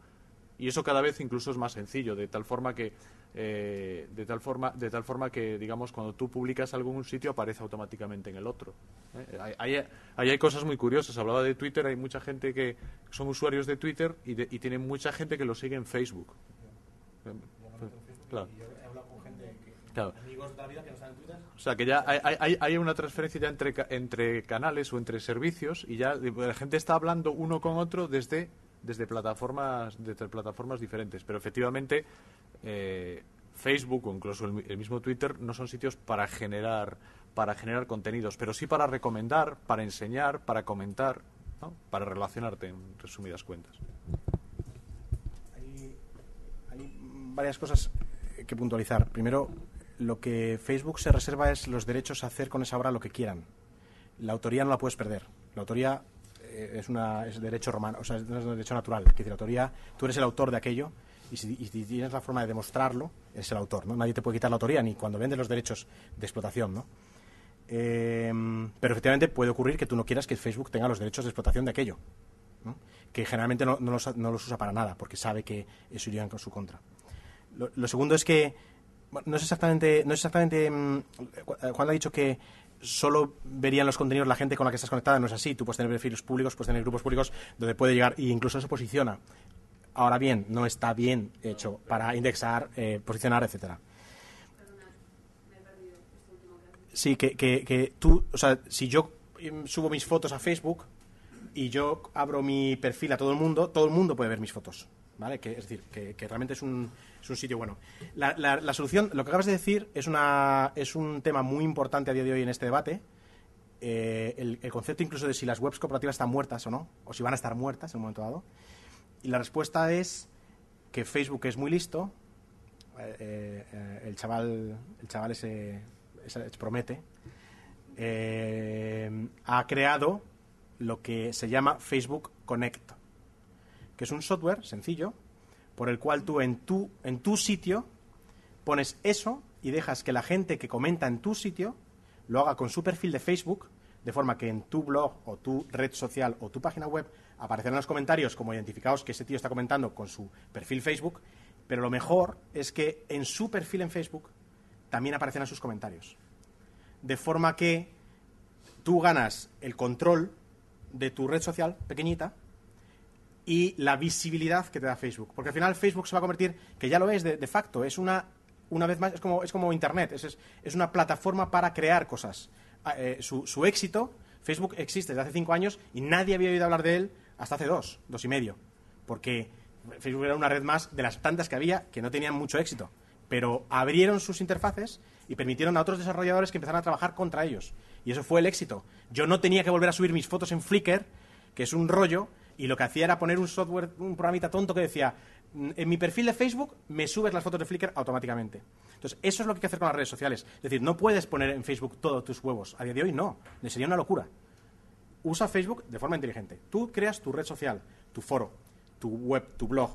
y eso cada vez incluso es más sencillo de tal forma que eh, de tal forma de tal forma que digamos cuando tú publicas algún sitio aparece automáticamente en el otro ¿eh? ahí, hay cosas muy curiosas hablaba de Twitter hay mucha gente que son usuarios de Twitter y, tienen mucha gente que lo sigue en Facebook eh, pues, claro O sea, que ya hay, hay, hay, una transferencia entre, entre canales o entre servicios y ya la gente está hablando uno con otro desde desde plataformas, desde plataformas diferentes. Pero efectivamente, eh, Facebook o incluso el, mismo Twitter no son sitios para generar, para generar contenidos, pero sí para recomendar, para enseñar, para comentar, para relacionarte
en resumidas cuentas. Hay, hay varias cosas que puntualizar. Primero, lo que Facebook se reserva es los derechos a hacer con esa obra lo que quieran. La autoría no la puedes perder. La autoría eh, es, una, derecho romano, o sea, es derecho natural. que decir, la tú eres el autor de aquello y si, tienes la forma de demostrarlo, es el autor. ¿no? Nadie te puede quitar la autoría ni cuando vende los derechos de explotación. ¿no? Eh, pero efectivamente puede ocurrir que tú no quieras que Facebook tenga los derechos de explotación de aquello. Que generalmente no, los, usa para nada porque sabe que eso iría en su contra. Lo, segundo es que no es exactamente, no es exactamente mm, eh, Juan ha dicho que solo verían los contenidos la gente con la que estás conectada, no es así. Tú puedes tener perfiles públicos, puedes tener grupos públicos donde puede llegar, e incluso eso posiciona. Ahora bien, no está bien hecho para indexar, eh, posicionar, etcétera. Sí, que, que, que tú, o sea, si yo em, subo mis fotos a Facebook y yo abro mi perfil a todo el mundo, todo el mundo puede ver mis fotos, ¿vale? Que, es decir, que realmente es un, es un sitio bueno. La, solución, lo que acabas de decir, es, es un tema muy importante a día de hoy en este debate. Eh, el, concepto incluso de si las webs cooperativas están muertas o no, o si van a estar muertas en un momento dado. Y la respuesta es que Facebook es muy listo, eh, eh, el chaval, el chaval ese, promete, ha creado lo que se llama Facebook Connect, que es un software sencillo por el cual tú en tu, sitio pones eso y dejas que la gente que comenta en tu sitio lo haga con su perfil de Facebook, de forma que en tu blog o tu red social o tu página web aparecerán los comentarios como identificados que ese tío está comentando con su perfil Facebook, pero lo mejor es que en su perfil en Facebook también aparecerán sus comentarios. De forma que tú ganas el control de tu red social pequeñita y la visibilidad que te da Facebook. Porque al final Facebook se va a convertir, que ya lo es de, facto, es una, una vez más, es como, es como Internet, es, una plataforma para crear cosas. Ah, eh, su, su, éxito, Facebook existe desde hace cinco años y nadie había oído hablar de él hasta hace dos, dos y medio. Porque Facebook era una red más de las tantas que había que no tenían mucho éxito. Pero abrieron sus interfaces y permitieron a otros desarrolladores que empezaran a trabajar contra ellos. Y eso fue el éxito. Yo no tenía que volver a subir mis fotos en Flickr, que es un rollo, y lo que hacía era poner un software, un programita tonto que decía, mm, en mi perfil de Facebook me subes las fotos de Flickr automáticamente. Entonces, eso es lo que hay que hacer con las redes sociales. Es decir, no puedes poner en Facebook todos tus huevos. A día de hoy no, sería una locura. Usa Facebook de forma inteligente. Tú creas tu red social, tu foro, tu web, tu blog.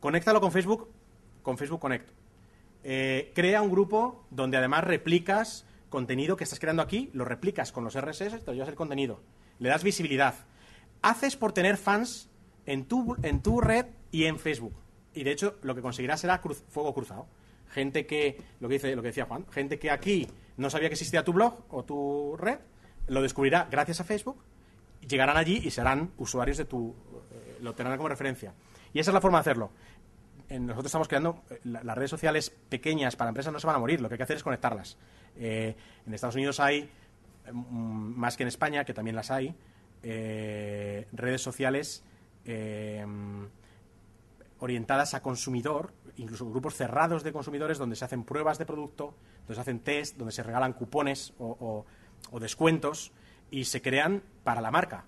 Conéctalo con Facebook, con Facebook Connect. Eh, crea un grupo donde además replicas contenido que estás creando aquí, lo replicas con los RSS, te llevas el contenido. Le das visibilidad haces por tener fans en tu, en tu red y en Facebook. Y de hecho, lo que conseguirás será fuego cruzado. Gente que, lo que, dice, lo que decía Juan, gente que aquí no sabía que existía tu blog o tu red, lo descubrirá gracias a Facebook, llegarán allí y serán usuarios de tu. Eh, lo tendrán como referencia. Y esa es la forma de hacerlo. Nosotros estamos creando eh, las redes sociales pequeñas para empresas no se van a morir, lo que hay que hacer es conectarlas. Eh, en Estados Unidos hay, mm, más que en España, que también las hay, eh, redes sociales eh, orientadas a consumidor, incluso grupos cerrados de consumidores donde se hacen pruebas de producto, donde se hacen test, donde se regalan cupones o, descuentos y se crean para la marca.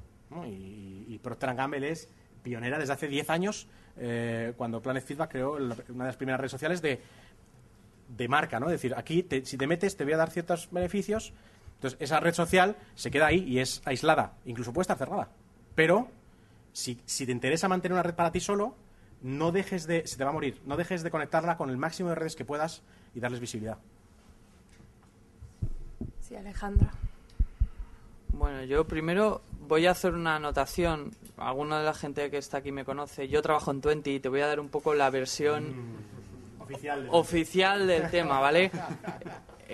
Y, Procter Gamble es pionera desde hace 10 años, eh, cuando Planet Feedback creó una de las primeras redes sociales de, de marca, ¿no? Es decir, aquí si te metes te voy a dar ciertos beneficios entonces, esa red social se queda ahí y es aislada, incluso puede estar cerrada. Pero si, te interesa mantener una red para ti solo, no dejes de, se te va a morir, no dejes de conectarla con el máximo de redes que puedas
y darles visibilidad.
Sí, Alejandra.
Bueno, yo primero voy a hacer una anotación. Alguna de la gente que está aquí me conoce. Yo trabajo en Twenty y te voy a dar un poco la versión mm. oficial, oficial del tema, ¿vale?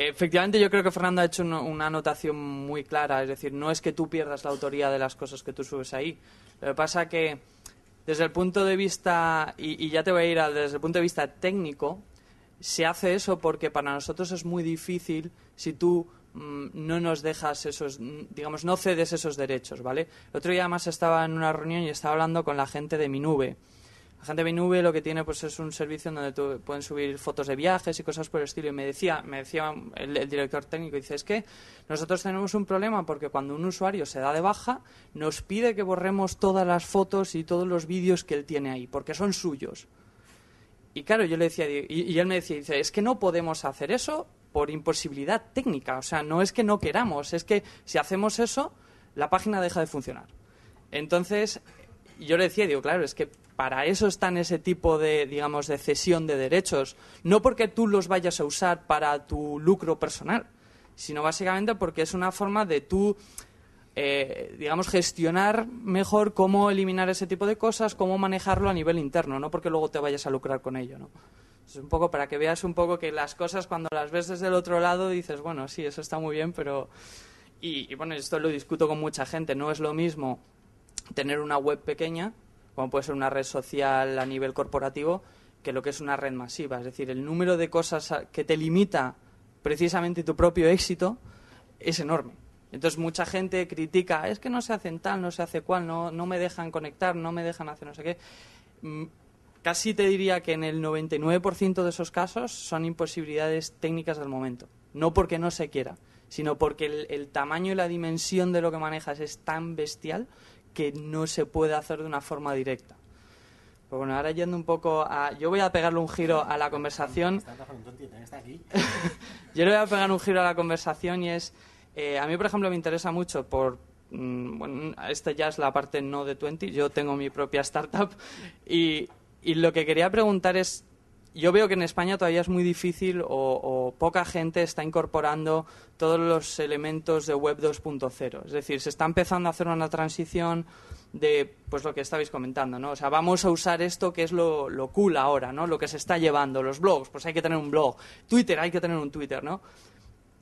Efectivamente, yo creo que Fernando ha hecho una, anotación muy clara. Es decir, no es que tú pierdas la autoría de las cosas que tú subes ahí. Lo que pasa que desde el punto de vista, y, ya te voy a ir desde el punto de vista técnico, se hace eso porque para nosotros es muy difícil si tú mm, no nos dejas esos, digamos, no cedes esos derechos, ¿vale? El otro día además estaba en una reunión y estaba hablando con la gente de mi nube la gente de lo que tiene pues es un servicio en donde pueden subir fotos de viajes y cosas por el estilo. Y me decía, me decía el, director técnico, dice, es que nosotros tenemos un problema porque cuando un usuario se da de baja, nos pide que borremos todas las fotos y todos los vídeos que él tiene ahí, porque son suyos. Y claro, yo le decía, y, y él me decía, dice, es que no podemos hacer eso por imposibilidad técnica. O sea, no es que no queramos, es que si hacemos eso, la página deja de funcionar. Entonces, y yo le decía, digo, claro, es que para eso están ese tipo de, digamos, de cesión de derechos. No porque tú los vayas a usar para tu lucro personal, sino básicamente porque es una forma de tú, eh, digamos, gestionar mejor cómo eliminar ese tipo de cosas, cómo manejarlo a nivel interno, no porque luego te vayas a lucrar con ello, ¿no? Es un poco para que veas un poco que las cosas cuando las ves desde el otro lado dices, bueno, sí, eso está muy bien, pero... y bueno, esto lo discuto con mucha gente, no es lo mismo tener una web pequeña, como puede ser una red social a nivel corporativo, que lo que es una red masiva. Es decir, el número de cosas que te limita precisamente tu propio éxito es enorme. Entonces mucha gente critica, es que no se hacen tal, no se hace cual, no, no me dejan conectar, no me dejan hacer no sé qué. Mm, casi te diría que en el 99% de esos casos son imposibilidades técnicas del momento. No porque no se quiera, sino porque el tamaño y la dimensión de lo que manejas es tan bestial que no se puede hacer de una forma directa. Pero bueno, ahora yendo un poco a... Yo voy a pegarle un giro a la conversación. yo le voy a pegar un giro a la conversación y es... Eh, a mí, por ejemplo, me interesa mucho por... Mm, bueno, esta ya es la parte no de Twenty. Yo tengo mi propia startup y, y lo que quería preguntar es yo veo que en España todavía es muy difícil o, poca gente está incorporando todos los elementos de Web 2.0. Es decir, se está empezando a hacer una transición de pues lo que estabais comentando, ¿no? O sea, vamos a usar esto que es lo, cool ahora, ¿no? Lo que se está llevando, los blogs, pues hay que tener un blog, Twitter, hay que tener un Twitter, ¿no?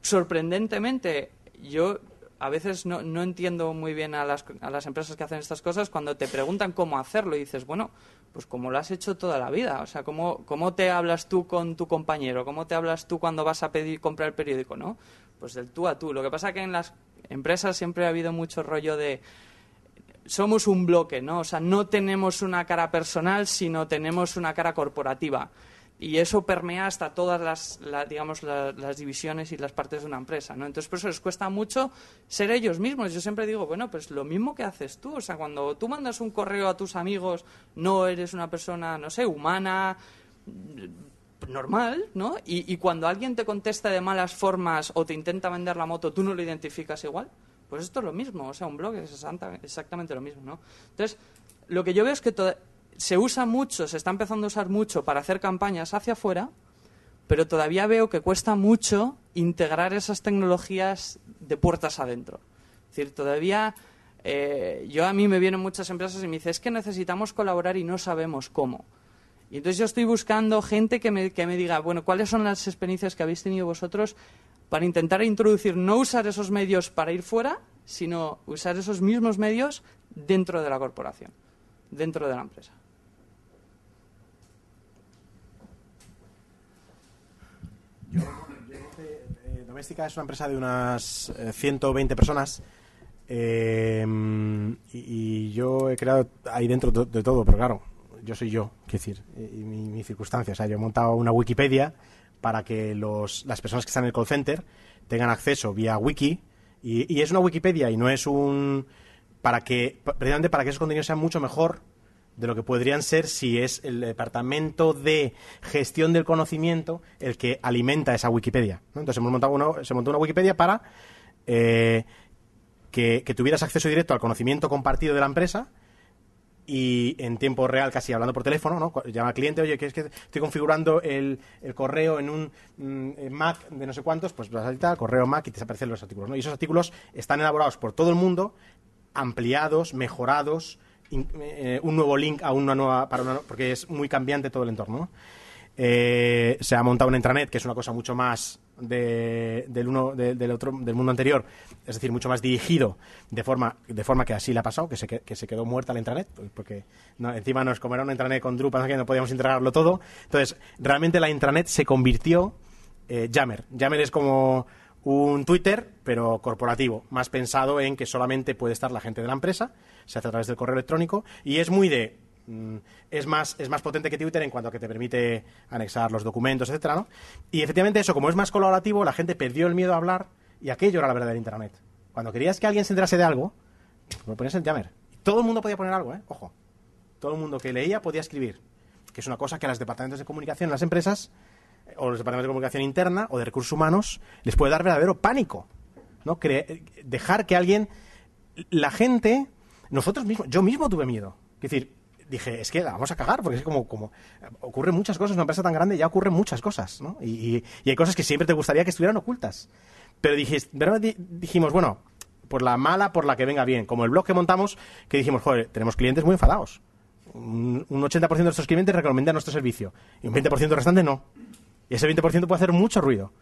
Sorprendentemente, yo a veces no, no entiendo muy bien a las, a las empresas que hacen estas cosas cuando te preguntan cómo hacerlo y dices, bueno, pues como lo has hecho toda la vida. O sea, ¿cómo, cómo te hablas tú con tu compañero? ¿Cómo te hablas tú cuando vas a pedir comprar el periódico? ¿No? Pues del tú a tú. Lo que pasa que en las empresas siempre ha habido mucho rollo de somos un bloque, ¿no? O sea, no tenemos una cara personal, sino tenemos una cara corporativa y eso permea hasta todas las, digamos, las divisiones y las partes de una empresa, ¿no? Entonces, por eso les cuesta mucho ser ellos mismos. Yo siempre digo, bueno, pues lo mismo que haces tú. O sea, cuando tú mandas un correo a tus amigos, no eres una persona, no sé, humana, mm, normal, ¿no? Y, y cuando alguien te contesta de malas formas o te intenta vender la moto, tú no lo identificas igual. Pues esto es lo mismo. O sea, un blog es exactamente lo mismo, ¿no? Entonces, lo que yo veo es que se usa mucho, se está empezando a usar mucho para hacer campañas hacia afuera, pero todavía veo que cuesta mucho integrar esas tecnologías de puertas adentro. Es decir, todavía eh, yo a mí me vienen muchas empresas y me dicen, es que necesitamos colaborar y no sabemos cómo. Y entonces yo estoy buscando gente que me, que me diga, bueno, ¿cuáles son las experiencias que habéis tenido vosotros para intentar introducir, no usar esos medios para ir fuera, sino usar esos mismos medios dentro de la corporación, dentro de la empresa?
Eh, Doméstica es una empresa de unas 120 eh, personas. Eh, y, yo he creado ahí dentro de todo, pero claro, yo soy yo, quiero decir, y, mi, circunstancia. O sea, yo he montado una Wikipedia para que los, las personas que están en el call center tengan acceso vía wiki. Y, es una Wikipedia y no es un. para que. precisamente para que esos contenido sea mucho mejor de lo que podrían ser si es el departamento de gestión del conocimiento el que alimenta esa Wikipedia. Entonces hemos montado se montó una Wikipedia para eh, que, tuvieras acceso directo al conocimiento compartido de la empresa y en tiempo real, casi hablando por teléfono, ¿no? Llama al cliente, oye, que es que estoy configurando el, correo en un mm, Mac de no sé cuántos, pues vas a editar correo Mac y te aparecen los artículos, Y esos artículos están elaborados por todo el mundo, ampliados, mejorados, eh, un nuevo link a una nueva, para una, porque es muy cambiante todo el entorno. Eh, se ha montado un intranet, que es una cosa mucho más del, uno, del, otro, del mundo anterior, es decir, mucho más dirigido, de forma, de forma que así le ha pasado, que se, que se quedó muerta la intranet, pues, porque encima nos comerá una intranet con Drupal que no podíamos integrarlo todo. Entonces, realmente la intranet se convirtió. Eh, Jammer. Jammer es como un Twitter, pero corporativo, más pensado en que solamente puede estar la gente de la empresa, se hace a través del correo electrónico y es muy de mm, es más, es más potente que Twitter en cuanto a que te permite anexar los documentos, etcétera, ¿no? Y efectivamente eso, como es más colaborativo, la gente perdió el miedo a hablar y aquello era la verdad del internet. Cuando querías que alguien se enterase de algo, lo ponías en y Todo el mundo podía poner algo, ¿eh? Ojo. Todo el mundo que leía podía escribir, que es una cosa que los departamentos de comunicación las empresas o los departamentos de comunicación interna o de recursos humanos les puede dar verdadero pánico. ¿no? dejar que alguien, la gente, nosotros mismos, yo mismo tuve miedo. Es decir, dije, es que la vamos a cagar, porque es como, como ocurren muchas cosas, una empresa tan grande ya ocurren muchas cosas, ¿no? Y, hay cosas que siempre te gustaría que estuvieran ocultas. Pero dijimos, bueno, por la mala, por la que venga bien, como el blog que montamos, que dijimos, joder, tenemos clientes muy enfadados. Un, 80% de nuestros clientes recomienda nuestro servicio y un 20% restante no. Y ese 20% puede hacer mucho ruido.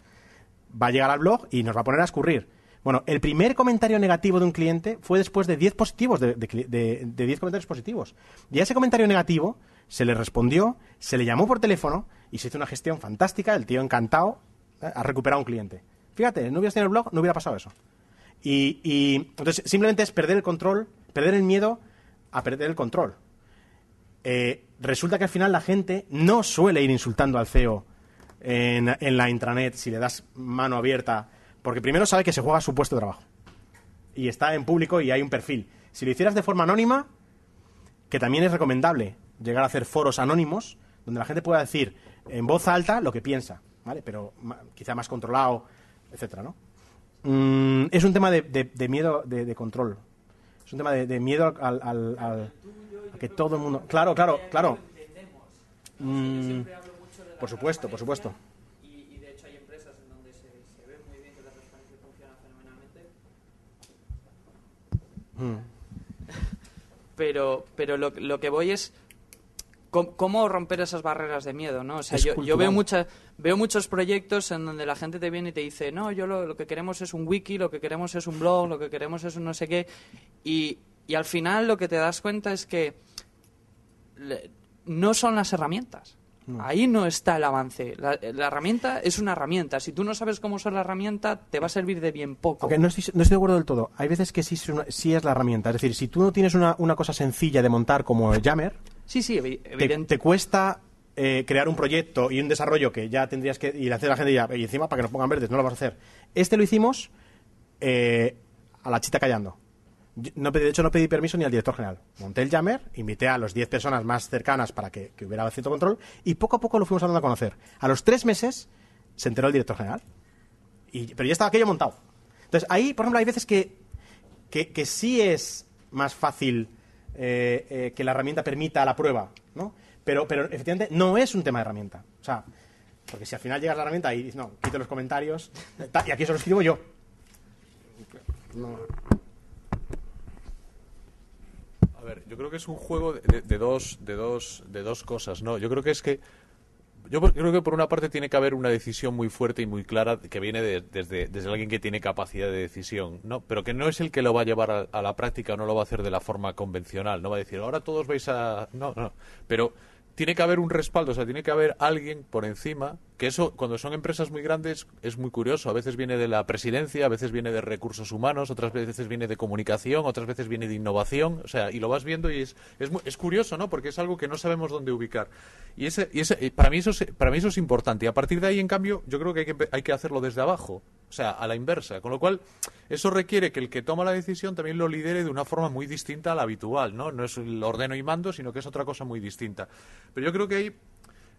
Va a llegar al blog y nos va a poner a escurrir. Bueno, el primer comentario negativo de un cliente fue después de 10 positivos, de, comentarios positivos. Y a ese comentario negativo se le respondió, se le llamó por teléfono y se hizo una gestión fantástica. El tío encantado ¿eh? ha recuperado un cliente. Fíjate, no hubieras tenido el blog, no hubiera pasado eso. Y, entonces simplemente es perder el control, perder el miedo a perder el control. Eh, resulta que al final la gente no suele ir insultando al CEO en, en la intranet, si le das mano abierta, porque primero sabe que se juega su puesto de trabajo y está en público y hay un perfil. Si lo hicieras de forma anónima, que también es recomendable llegar a hacer foros anónimos donde la gente pueda decir en voz alta lo que piensa, ¿vale? Pero quizá más controlado, etcétera, ¿no? Mm, es un tema de, miedo, de, control. Es un tema de, miedo al, a que todo el mundo... Claro, claro, claro.
Por supuesto, por supuesto. Y, de hecho hay empresas en donde se, ve muy bien que la funciona fenomenalmente. Hmm. Pero, pero lo, que voy es cómo, romper esas barreras de miedo, ¿no? O sea, yo, veo muchos proyectos en donde la gente te viene y te dice, no, yo lo, que queremos es un wiki, lo que queremos es un blog, lo que queremos es un no sé qué, y, al final lo que te das cuenta es que no son las herramientas. Ahí no está el avance. La, herramienta es una herramienta. Si tú no sabes cómo usar la herramienta, te va a servir de bien poco.
no, estoy, de acuerdo del todo. Hay veces que sí, es la herramienta. Es decir, si tú no tienes una, cosa sencilla de montar como el Jammer, sí, sí, te, cuesta eh, crear un proyecto y un desarrollo que ya tendrías que. Y hacer la gente Y encima, para que nos pongan verdes, no lo vas a hacer. Este lo hicimos eh, a la chita callando de hecho, no pedí permiso ni al director general. Monté el Jammer, invité a las 10 personas más cercanas para que, que, hubiera cierto control y poco a poco lo fuimos dando a conocer. A los tres meses se enteró el director general. Y, pero ya estaba aquello montado. Entonces, ahí, por ejemplo, hay veces que, que, sí es más fácil eh, eh, que la herramienta permita la prueba, ¿no? Pero, pero efectivamente no es un tema de herramienta. O sea, porque si al final llegas a la herramienta y dices, no, quito los comentarios, y aquí se los escribo yo.
A ver, yo creo que es un juego de, dos, de, dos, de dos cosas, ¿no? Yo creo que es que. Yo creo que por una parte tiene que haber una decisión muy fuerte y muy clara que viene de, desde, desde, alguien que tiene capacidad de decisión, ¿no? Pero que no es el que lo va a llevar a la práctica o no lo va a hacer de la forma convencional. No va a decir, ahora todos vais a. No, no. Pero tiene que haber un respaldo, o sea, tiene que haber alguien por encima que eso cuando son empresas muy grandes es muy curioso. A veces viene de la presidencia, a veces viene de recursos humanos, otras veces viene de comunicación, otras veces viene de innovación, o sea, y lo vas viendo y es, es, es curioso, ¿no? Porque es algo que no sabemos dónde ubicar. Y, ese, ese, para, mí eso es, para mí eso es importante. Y a partir de ahí, en cambio, yo creo que hay, que hay que hacerlo desde abajo, o sea, a la inversa. Con lo cual, eso requiere que el que toma la decisión también lo lidere de una forma muy distinta a la habitual, ¿no? No es el ordeno y mando, sino que es otra cosa muy distinta. Pero yo creo que hay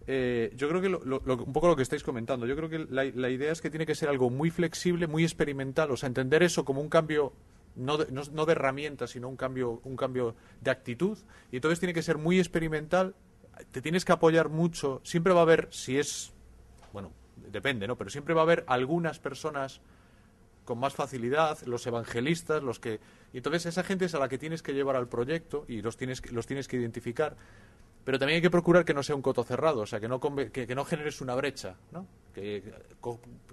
eh, yo creo que lo, un poco lo que estáis comentando, yo creo que la, idea es que tiene que ser algo muy flexible, muy experimental, o sea, entender eso como un cambio no de, no, herramientas, sino un cambio, un cambio de actitud, y entonces tiene que ser muy experimental, te tienes que apoyar mucho, siempre va a haber, si es, bueno, depende, ¿no? Pero siempre va a haber algunas personas con más facilidad, los evangelistas, los que... Y entonces esa gente es a la que tienes que llevar al proyecto y los tienes, los tienes que identificar pero también hay que procurar que no sea un coto cerrado, o sea, que no, que, no generes una brecha, ¿no? que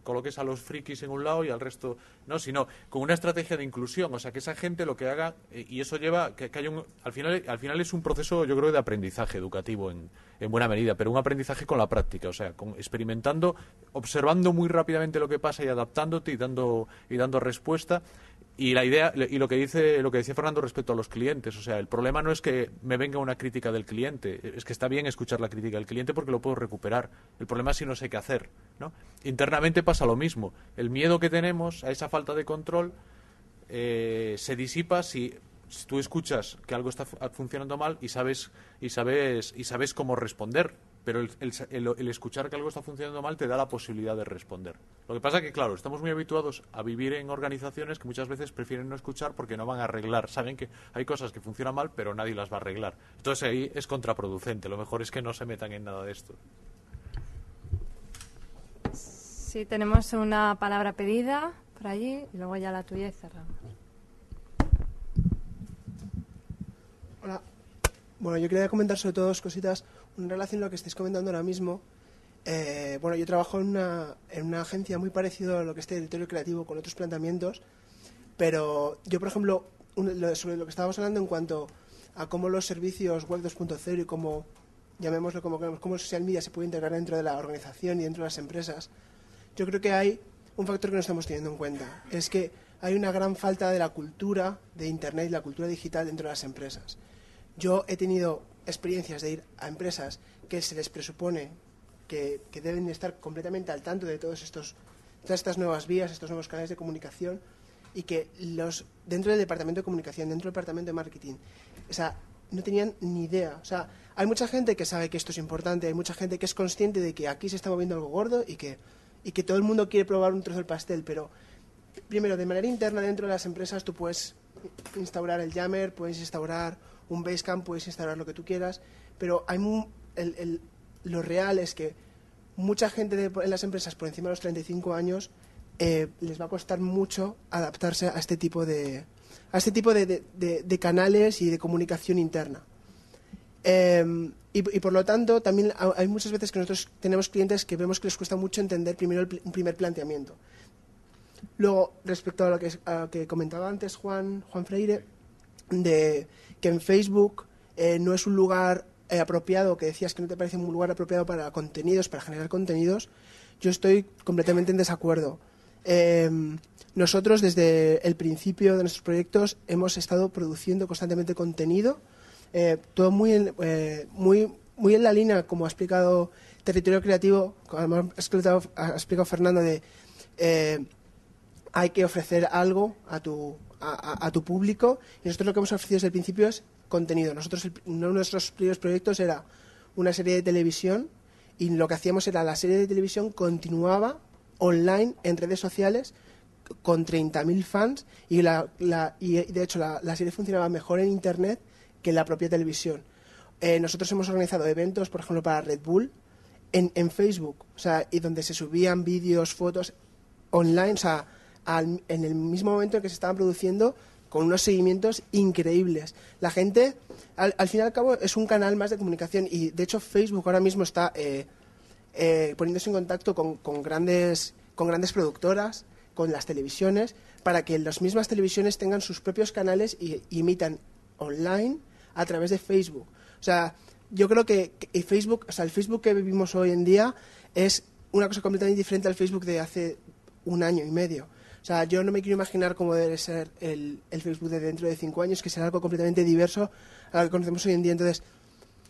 coloques a los frikis en un lado y al resto, no, sino con una estrategia de inclusión, o sea, que esa gente lo que haga, eh, y eso lleva, que, que un, al, final, al final es un proceso, yo creo, de aprendizaje educativo en, en buena medida, pero un aprendizaje con la práctica, o sea, con, experimentando, observando muy rápidamente lo que pasa y adaptándote y dando, y dando respuesta y la idea y lo que dice lo que decía Fernando respecto a los clientes o sea el problema no es que me venga una crítica del cliente es que está bien escuchar la crítica del cliente porque lo puedo recuperar el problema es si no sé qué hacer ¿no? internamente pasa lo mismo el miedo que tenemos a esa falta de control eh, se disipa si, si, tú escuchas que algo está funcionando mal y sabes y sabes y sabes cómo responder pero el, escuchar que algo está funcionando mal te da la posibilidad de responder. Lo que pasa que, claro, estamos muy habituados a vivir en organizaciones que muchas veces prefieren no escuchar porque no van a arreglar. Saben que hay cosas que funcionan mal, pero nadie las va a arreglar. Entonces ahí es contraproducente. Lo mejor es que no se metan en nada de esto.
Sí, tenemos una palabra pedida por allí y luego ya la tuya y cerramos. Hola. Bueno,
yo quería comentar sobre todo dos cositas en relación a lo que estáis comentando ahora mismo, eh, bueno, yo trabajo en una, en una agencia muy parecida a lo que es este territorio creativo con otros planteamientos, pero yo, por ejemplo, sobre lo que estábamos hablando en cuanto a cómo los servicios web 2.0 y cómo, llamémoslo como cómo social media se puede integrar dentro de la organización y dentro de las empresas, yo creo que hay un factor que no estamos teniendo en cuenta. Es que hay una gran falta de la cultura de Internet y la cultura digital dentro de las empresas. Yo he tenido experiencias de ir a empresas que se les presupone que, deben estar completamente al tanto de todos estos, todas estas nuevas vías, estos nuevos canales de comunicación y que los dentro del departamento de comunicación, dentro del departamento de marketing, o sea, no tenían ni idea. O sea, hay mucha gente que sabe que esto es importante, hay mucha gente que es consciente de que aquí se está moviendo algo gordo y que, y que todo el mundo quiere probar un trozo del pastel, pero primero, de manera interna dentro de las empresas tú puedes instaurar el Yammer, puedes instaurar un Basecamp puedes instalar lo que tú quieras, pero hay lo real es que mucha gente en las empresas por encima de los 35 años eh, les va a costar mucho adaptarse a este tipo de, a este tipo de, canales y de comunicación interna. Em, y, por lo tanto, también hay muchas veces que nosotros tenemos clientes que vemos que les cuesta mucho entender primero el, primer planteamiento. Luego, respecto a lo que, que comentaba antes Juan, Juan Freire, de que en Facebook eh, no es un lugar eh, apropiado, que decías que no te parece un lugar apropiado para contenidos, para generar contenidos, yo estoy completamente en desacuerdo. Em, nosotros desde el principio de nuestros proyectos hemos estado produciendo constantemente contenido, eh, todo muy en, muy, muy en la línea, como ha explicado Territorio Creativo, como ha explicado, ha explicado Fernando, de hay que ofrecer algo a tu, a, tu público. Y nosotros lo que hemos ofrecido desde el principio es contenido. Nosotros, uno de nuestros primeros proyectos era una serie de televisión y lo que hacíamos era la serie de televisión continuaba online en redes sociales con 30.000 fans y, de hecho la, serie funcionaba mejor en internet que en la propia televisión. Eh, nosotros hemos organizado eventos, por ejemplo, para Red Bull en, Facebook, y donde se subían vídeos, fotos online, o en el mismo momento en que se estaban produciendo con unos seguimientos increíbles. La gente, al, fin y al cabo, es un canal más de comunicación y, de hecho, Facebook ahora mismo está eh, eh, poniéndose en contacto con, grandes, con grandes productoras, con las televisiones, para que las mismas televisiones tengan sus propios canales y imitan online a través de Facebook. O sea, yo creo que, Facebook, o sea, el Facebook que vivimos hoy en día es una cosa completamente diferente al Facebook de hace un año y medio. O sea, yo no me quiero imaginar cómo debe ser el, el Facebook de dentro de cinco años, que será algo completamente diverso a lo que conocemos hoy en día. Entonces,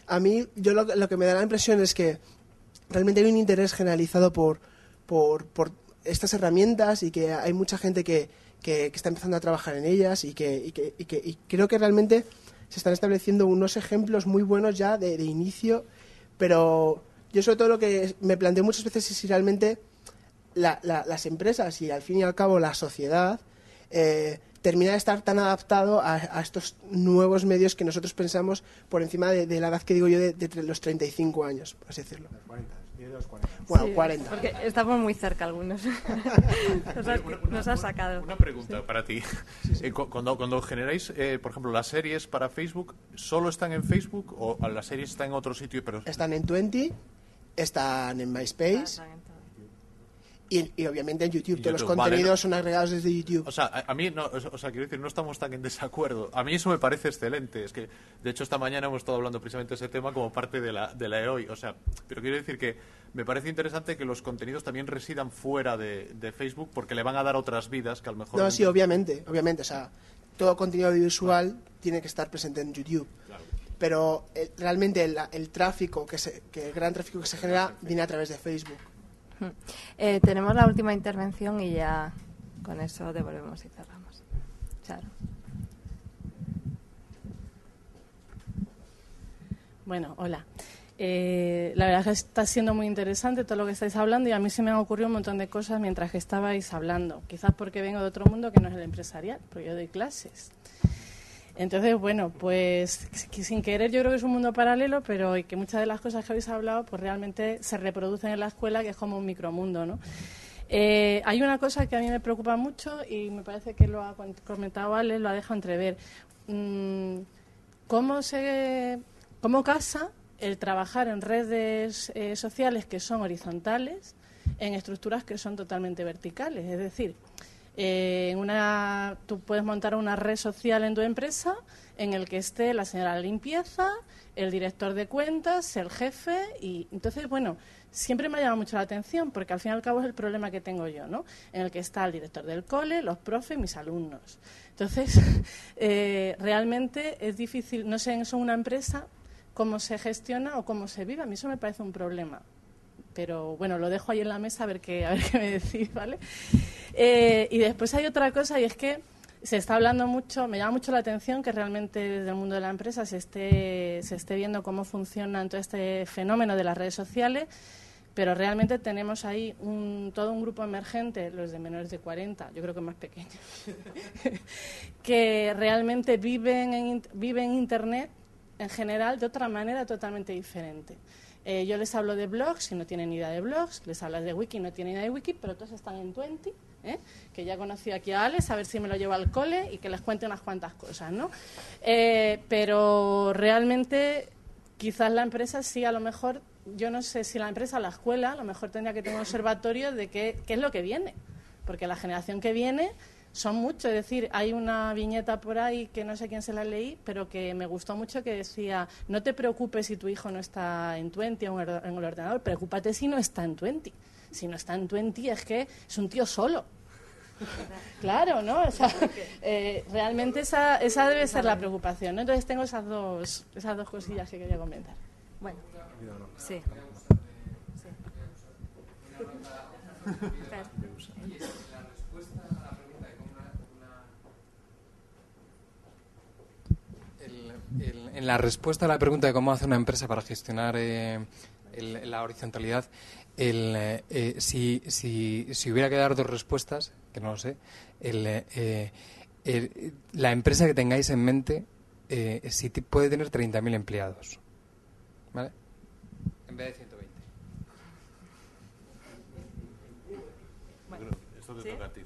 a mí, yo lo, que me da la impresión es que realmente hay un interés generalizado por, por, estas herramientas y que hay mucha gente que, está empezando a trabajar en ellas y que, que, creo que realmente se están estableciendo unos ejemplos muy buenos ya de, de inicio, pero yo sobre todo lo que me planteo muchas veces es si realmente las empresas y al fin y al cabo la sociedad eh, termina de estar tan adaptado a, estos nuevos medios que nosotros pensamos por encima de, la edad que digo yo de, los 35 años, por así decirlo.
40, los 40.
Bueno, 40. Porque
estamos muy cerca algunos. nos, ha sacado. Una, pregunta para ti.
Eh, cuando, cuando generáis, eh, por ejemplo, las series para Facebook, ¿solo están en Facebook o las series están en otro sitio?
Están en Twenty, están en MySpace. Y, obviamente en YouTube, que todos los contenidos son agregados desde YouTube.
O sea, a, mí, no, o sea, quiero decir, no estamos tan en desacuerdo. A mí eso me parece excelente. Es que, de hecho, esta mañana hemos estado hablando precisamente de ese tema como parte de la, de la e O sea, pero quiero decir que me parece interesante que los contenidos también residan fuera de, Facebook porque le van a dar otras vidas que a lo mejor... No, sí, obviamente,
obviamente. O sea, todo contenido audiovisual tiene que estar presente en YouTube. pero eh, realmente el, tráfico que el gran tráfico que se genera viene a través de Facebook.
Eh, tenemos la última intervención y ya con eso devolvemos y cerramos. Charo.
Bueno, hola. Eh, la verdad es que está siendo muy interesante todo lo que estáis hablando y a mí se me han ocurrido un montón de cosas mientras que estabais hablando. Quizás porque vengo de otro mundo que no es el empresarial, pero yo doy clases. Entonces, bueno, pues sin querer yo creo que es un mundo paralelo, pero que muchas de las cosas que habéis hablado pues realmente se reproducen en la escuela, que es como un micromundo, ¿no? Eh, hay una cosa que a mí me preocupa mucho y me parece que lo ha comentado Ale, lo ha dejado entrever. Mm, ¿Cómo, se, cómo casa el trabajar en redes eh, sociales que son horizontales en estructuras que son totalmente verticales? Es decir, eh, una, tú puedes montar una red social en tu empresa en el que esté la señora de limpieza, el director de cuentas, el jefe y entonces bueno siempre me ha llamado mucho la atención porque al fin y al cabo es el problema que tengo yo, ¿no? En el que está el director del cole, los profes, mis alumnos. Entonces eh, realmente es difícil, no sé en eso una empresa cómo se gestiona o cómo se vive. A mí eso me parece un problema. Pero bueno, lo dejo ahí en la mesa a ver qué, a ver qué me decís, ¿vale? Eh, y después hay otra cosa y es que se está hablando mucho, me llama mucho la atención que realmente desde el mundo de la empresa se esté, se esté viendo cómo funciona todo este fenómeno de las redes sociales, pero realmente tenemos ahí todo un grupo emergente, los de menores de 40, yo creo que más pequeños, que realmente viven en, viven Internet en general de otra manera totalmente diferente. Eh, yo les hablo de blogs y no tienen idea de blogs, les hablas de wiki y no tienen idea de wiki, pero todos están en 20 ¿eh? que ya conocí aquí a Alex, a ver si me lo llevo al cole y que les cuente unas cuantas cosas, ¿no? Eh, pero realmente quizás la empresa sí, a lo mejor, yo no sé si la empresa, la escuela, a lo mejor tendría que tener un observatorio de qué, es lo que viene, porque la generación que viene son muchos. Es decir, hay una viñeta por ahí que no sé quién se la leí, pero que me gustó mucho que decía, no te preocupes si tu hijo no está en 20 o en el ordenador, preocúpate si no está en 20 si no tú en ti, es que es un tío solo. claro, ¿no? Eh, realmente esa, esa debe ser la preocupación, Entonces tengo esas dos, esas dos cosillas que quería comentar.
Bueno, sí. sí.
en la respuesta a la pregunta de cómo hace una empresa para gestionar eh, la horizontalidad, el, eh, eh, si, si, si, hubiera que dar dos respuestas, que no lo sé, el, eh, eh la empresa que tengáis en mente eh, si puede tener 30.000 empleados, ¿vale? En vez de 120. a ti,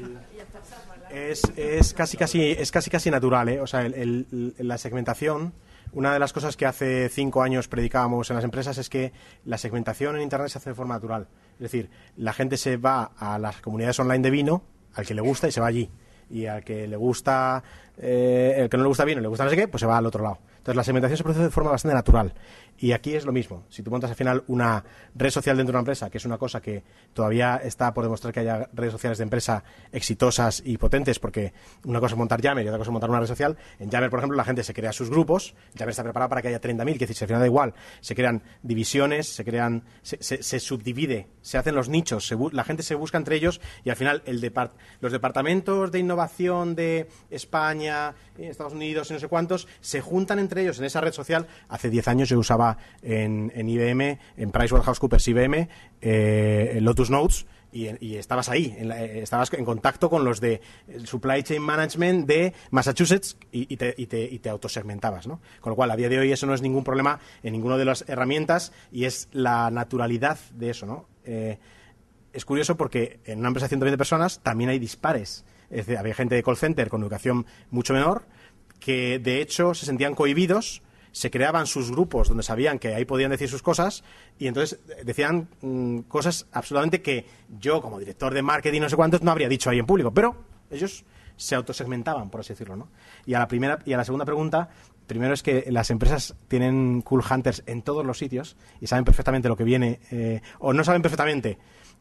es, es, casi casi es casi casi natural ¿eh? o sea el, el, la segmentación una de las cosas que hace cinco años predicábamos en las empresas es que la segmentación en Internet se hace de forma natural. Es decir, la gente se va a las comunidades online de vino, al que le gusta y se va allí. Y al que le gusta, eh, el que no le gusta vino, le gusta no sé qué, pues se va al otro lado. Entonces la segmentación se produce de forma bastante natural. Y aquí es lo mismo. Si tú montas al final una red social dentro de una empresa, que es una cosa que todavía está por demostrar que haya redes sociales de empresa exitosas y potentes, porque una cosa es montar Yammer y otra cosa es montar una red social. En Yammer, por ejemplo, la gente se crea sus grupos, Yammer está preparado para que haya 30.000, que al final da igual, se crean divisiones, se crean, se, subdivide, se hacen los nichos, la gente se busca entre ellos y al final el los departamentos de innovación de España, eh, Estados Unidos y no sé cuántos, se juntan entre ellos en esa red social. Hace 10 años yo usaba en, en IBM, en PricewaterhouseCoopers IBM, eh, en Lotus Notes, y, estabas ahí, eh, estabas en contacto con los de Supply Chain Management de Massachusetts y, te, y te, autosegmentabas. ¿no? Con lo cual, a día de hoy eso no es ningún problema en ninguna de las herramientas y es la naturalidad de eso. ¿no? Eh, es curioso porque en una empresa de 120 personas también hay dispares. había gente de call center con educación mucho menor que, de hecho, se sentían cohibidos se creaban sus grupos donde sabían que ahí podían decir sus cosas y entonces eh, decían mm, cosas absolutamente que yo como director de marketing no sé cuántos no habría dicho ahí en público, pero ellos se autosegmentaban, por así decirlo, ¿no? Y a la primera y a la segunda pregunta, primero es que las empresas tienen cool hunters en todos los sitios y saben perfectamente lo que viene eh, o no saben perfectamente,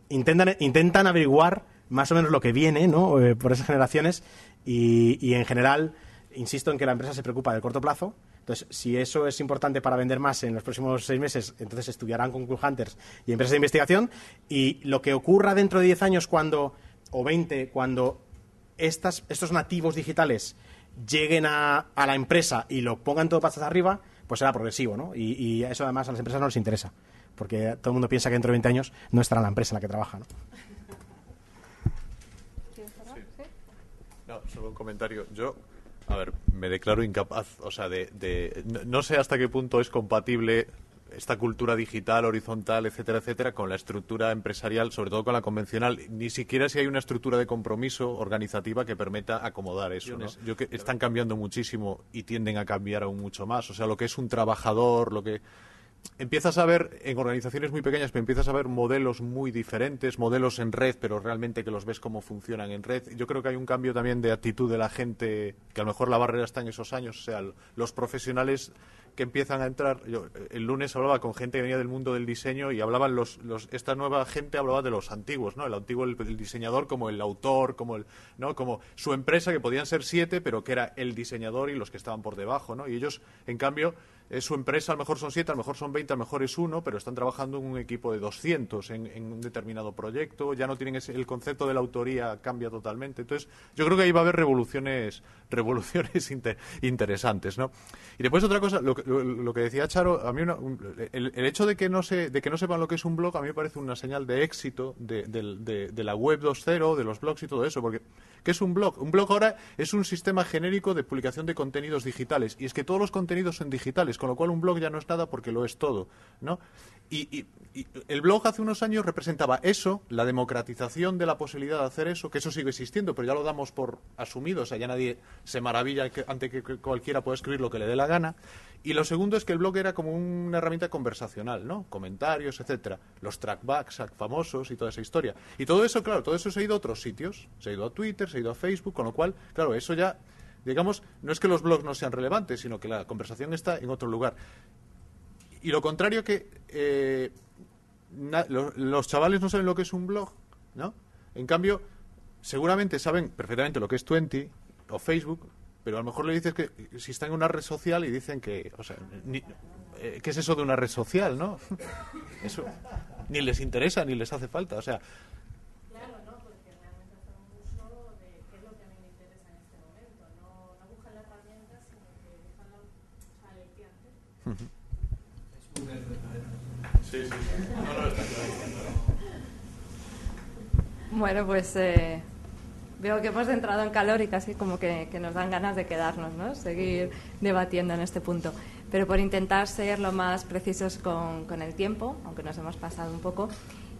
intentan intentan averiguar más o menos lo que viene, ¿no? Eh, por esas generaciones y en general insisto en que la empresa se preocupa del corto plazo entonces, si eso es importante para vender más en los próximos seis meses, entonces estudiarán con Cool Hunters y empresas de investigación. Y lo que ocurra dentro de 10 años cuando, o 20, cuando estos nativos digitales lleguen a, la empresa y lo pongan todo patas arriba, pues será progresivo, ¿no? Y, eso además a las empresas no les interesa, porque todo el mundo piensa que dentro de 20 años no estará la empresa en la que trabaja, ¿no?
No, solo un comentario. Yo a ver, me declaro incapaz, o sea, de, de no sé hasta qué punto es compatible esta cultura digital, horizontal, etcétera, etcétera, con la estructura empresarial, sobre todo con la convencional, ni siquiera si hay una estructura de compromiso organizativa que permita acomodar eso. ¿no? Yo que están cambiando muchísimo y tienden a cambiar aún mucho más. O sea, lo que es un trabajador, lo que empiezas a ver en organizaciones muy pequeñas, pero empiezas a ver modelos muy diferentes, modelos en red, pero realmente que los ves cómo funcionan en red. Yo creo que hay un cambio también de actitud de la gente, que a lo mejor la barrera está en esos años, o sea, los profesionales que empiezan a entrar. el lunes hablaba con gente que venía del mundo del diseño y hablaban los, esta nueva gente hablaba de los antiguos, ¿no? El antiguo, diseñador como el autor, como ¿no? Como su empresa que podían ser siete, pero que era el diseñador y los que estaban por debajo, ¿no? Y ellos, en cambio, su empresa, a lo mejor son siete, a lo mejor son veinte, a lo mejor es uno, pero están trabajando en un equipo de 200 en, un determinado proyecto, ya no tienen ese, el concepto de la autoría cambia totalmente. Entonces, yo creo que ahí va a haber revoluciones, revoluciones interesantes, ¿no? Y después otra cosa, lo, que decía Charo, a mí el, hecho de que no de que no sepan lo que es un blog, a mí me parece una señal de éxito de, de la web 2.0, de los blogs y todo eso, porque ¿qué es un blog? Un blog ahora es un sistema genérico de publicación de contenidos digitales y es que todos los contenidos son digitales con lo cual un blog ya no es nada porque lo es todo, ¿no? Y, el blog hace unos años representaba eso, la democratización de la posibilidad de hacer eso, que eso sigue existiendo, pero ya lo damos por asumido, o sea, ya nadie se maravilla ante que cualquiera pueda escribir lo que le dé la gana. Y lo segundo es que el blog era como una herramienta conversacional, ¿no? Comentarios, etcétera, los trackbacks famosos y toda esa historia. Y todo eso, claro, todo eso se ha ido a otros sitios, se ha ido a Twitter, se ha ido a Facebook, con lo cual, claro, eso ya digamos, no es que los blogs no sean relevantes, sino que la conversación está en otro lugar. Y lo contrario que eh, los chavales no saben lo que es un blog, ¿no? En cambio, seguramente saben perfectamente lo que es Twenty o Facebook, pero a lo mejor le dices que si está en una red social y dicen que, o sea, eh, ¿qué es eso de una red social, no? Eso ni les interesa ni les hace falta, o sea,
bueno, pues eh, veo que hemos entrado en calor y casi como que, nos dan ganas de quedarnos, ¿no? Seguir debatiendo en este punto. Pero por intentar ser lo más precisos con, el tiempo, aunque nos hemos pasado un poco.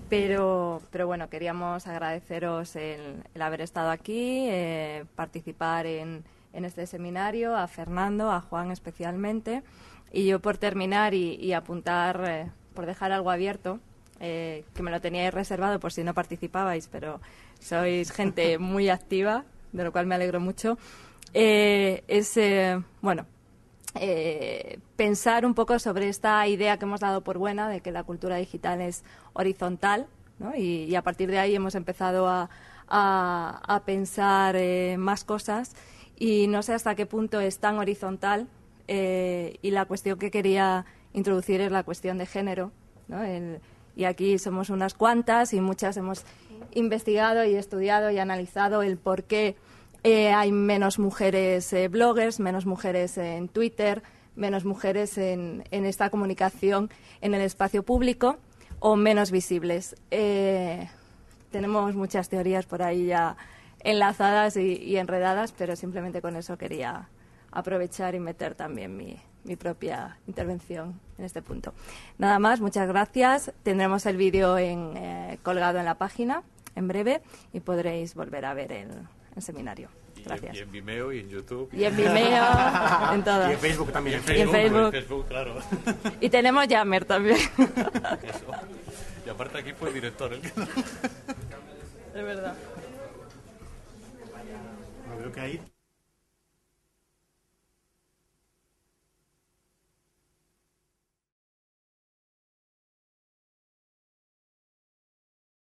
Pero, pero bueno, queríamos agradeceros el, haber estado aquí, eh, participar en este seminario, a Fernando, a Juan especialmente. Y yo por terminar y, apuntar, eh, por dejar algo abierto, eh, que me lo teníais reservado por si no participabais, pero sois gente muy activa, de lo cual me alegro mucho, eh, es, bueno, pensar un poco sobre esta idea que hemos dado por buena de que la cultura digital es horizontal, y, a partir de ahí hemos empezado a, a, a pensar más cosas y no sé hasta qué punto es tan horizontal eh, y la cuestión que quería introducir es la cuestión de género. y aquí somos unas cuantas y muchas hemos investigado y estudiado y analizado el por qué eh, hay menos mujeres eh, bloggers, menos mujeres en Twitter, menos mujeres en, esta comunicación en el espacio público o menos visibles. tenemos muchas teorías por ahí ya enlazadas y enredadas, pero simplemente con eso quería aprovechar y meter también mi, mi propia intervención en este punto. Nada más, muchas gracias. Tendremos el vídeo eh, colgado en la página en breve y podréis volver a ver el, seminario. Gracias. Y en, Vimeo y en YouTube. Y en Vimeo, en Y en Facebook también. Y en Facebook. Claro. y tenemos Yammer también. Y aparte aquí fue el director Es
verdad.
Creo que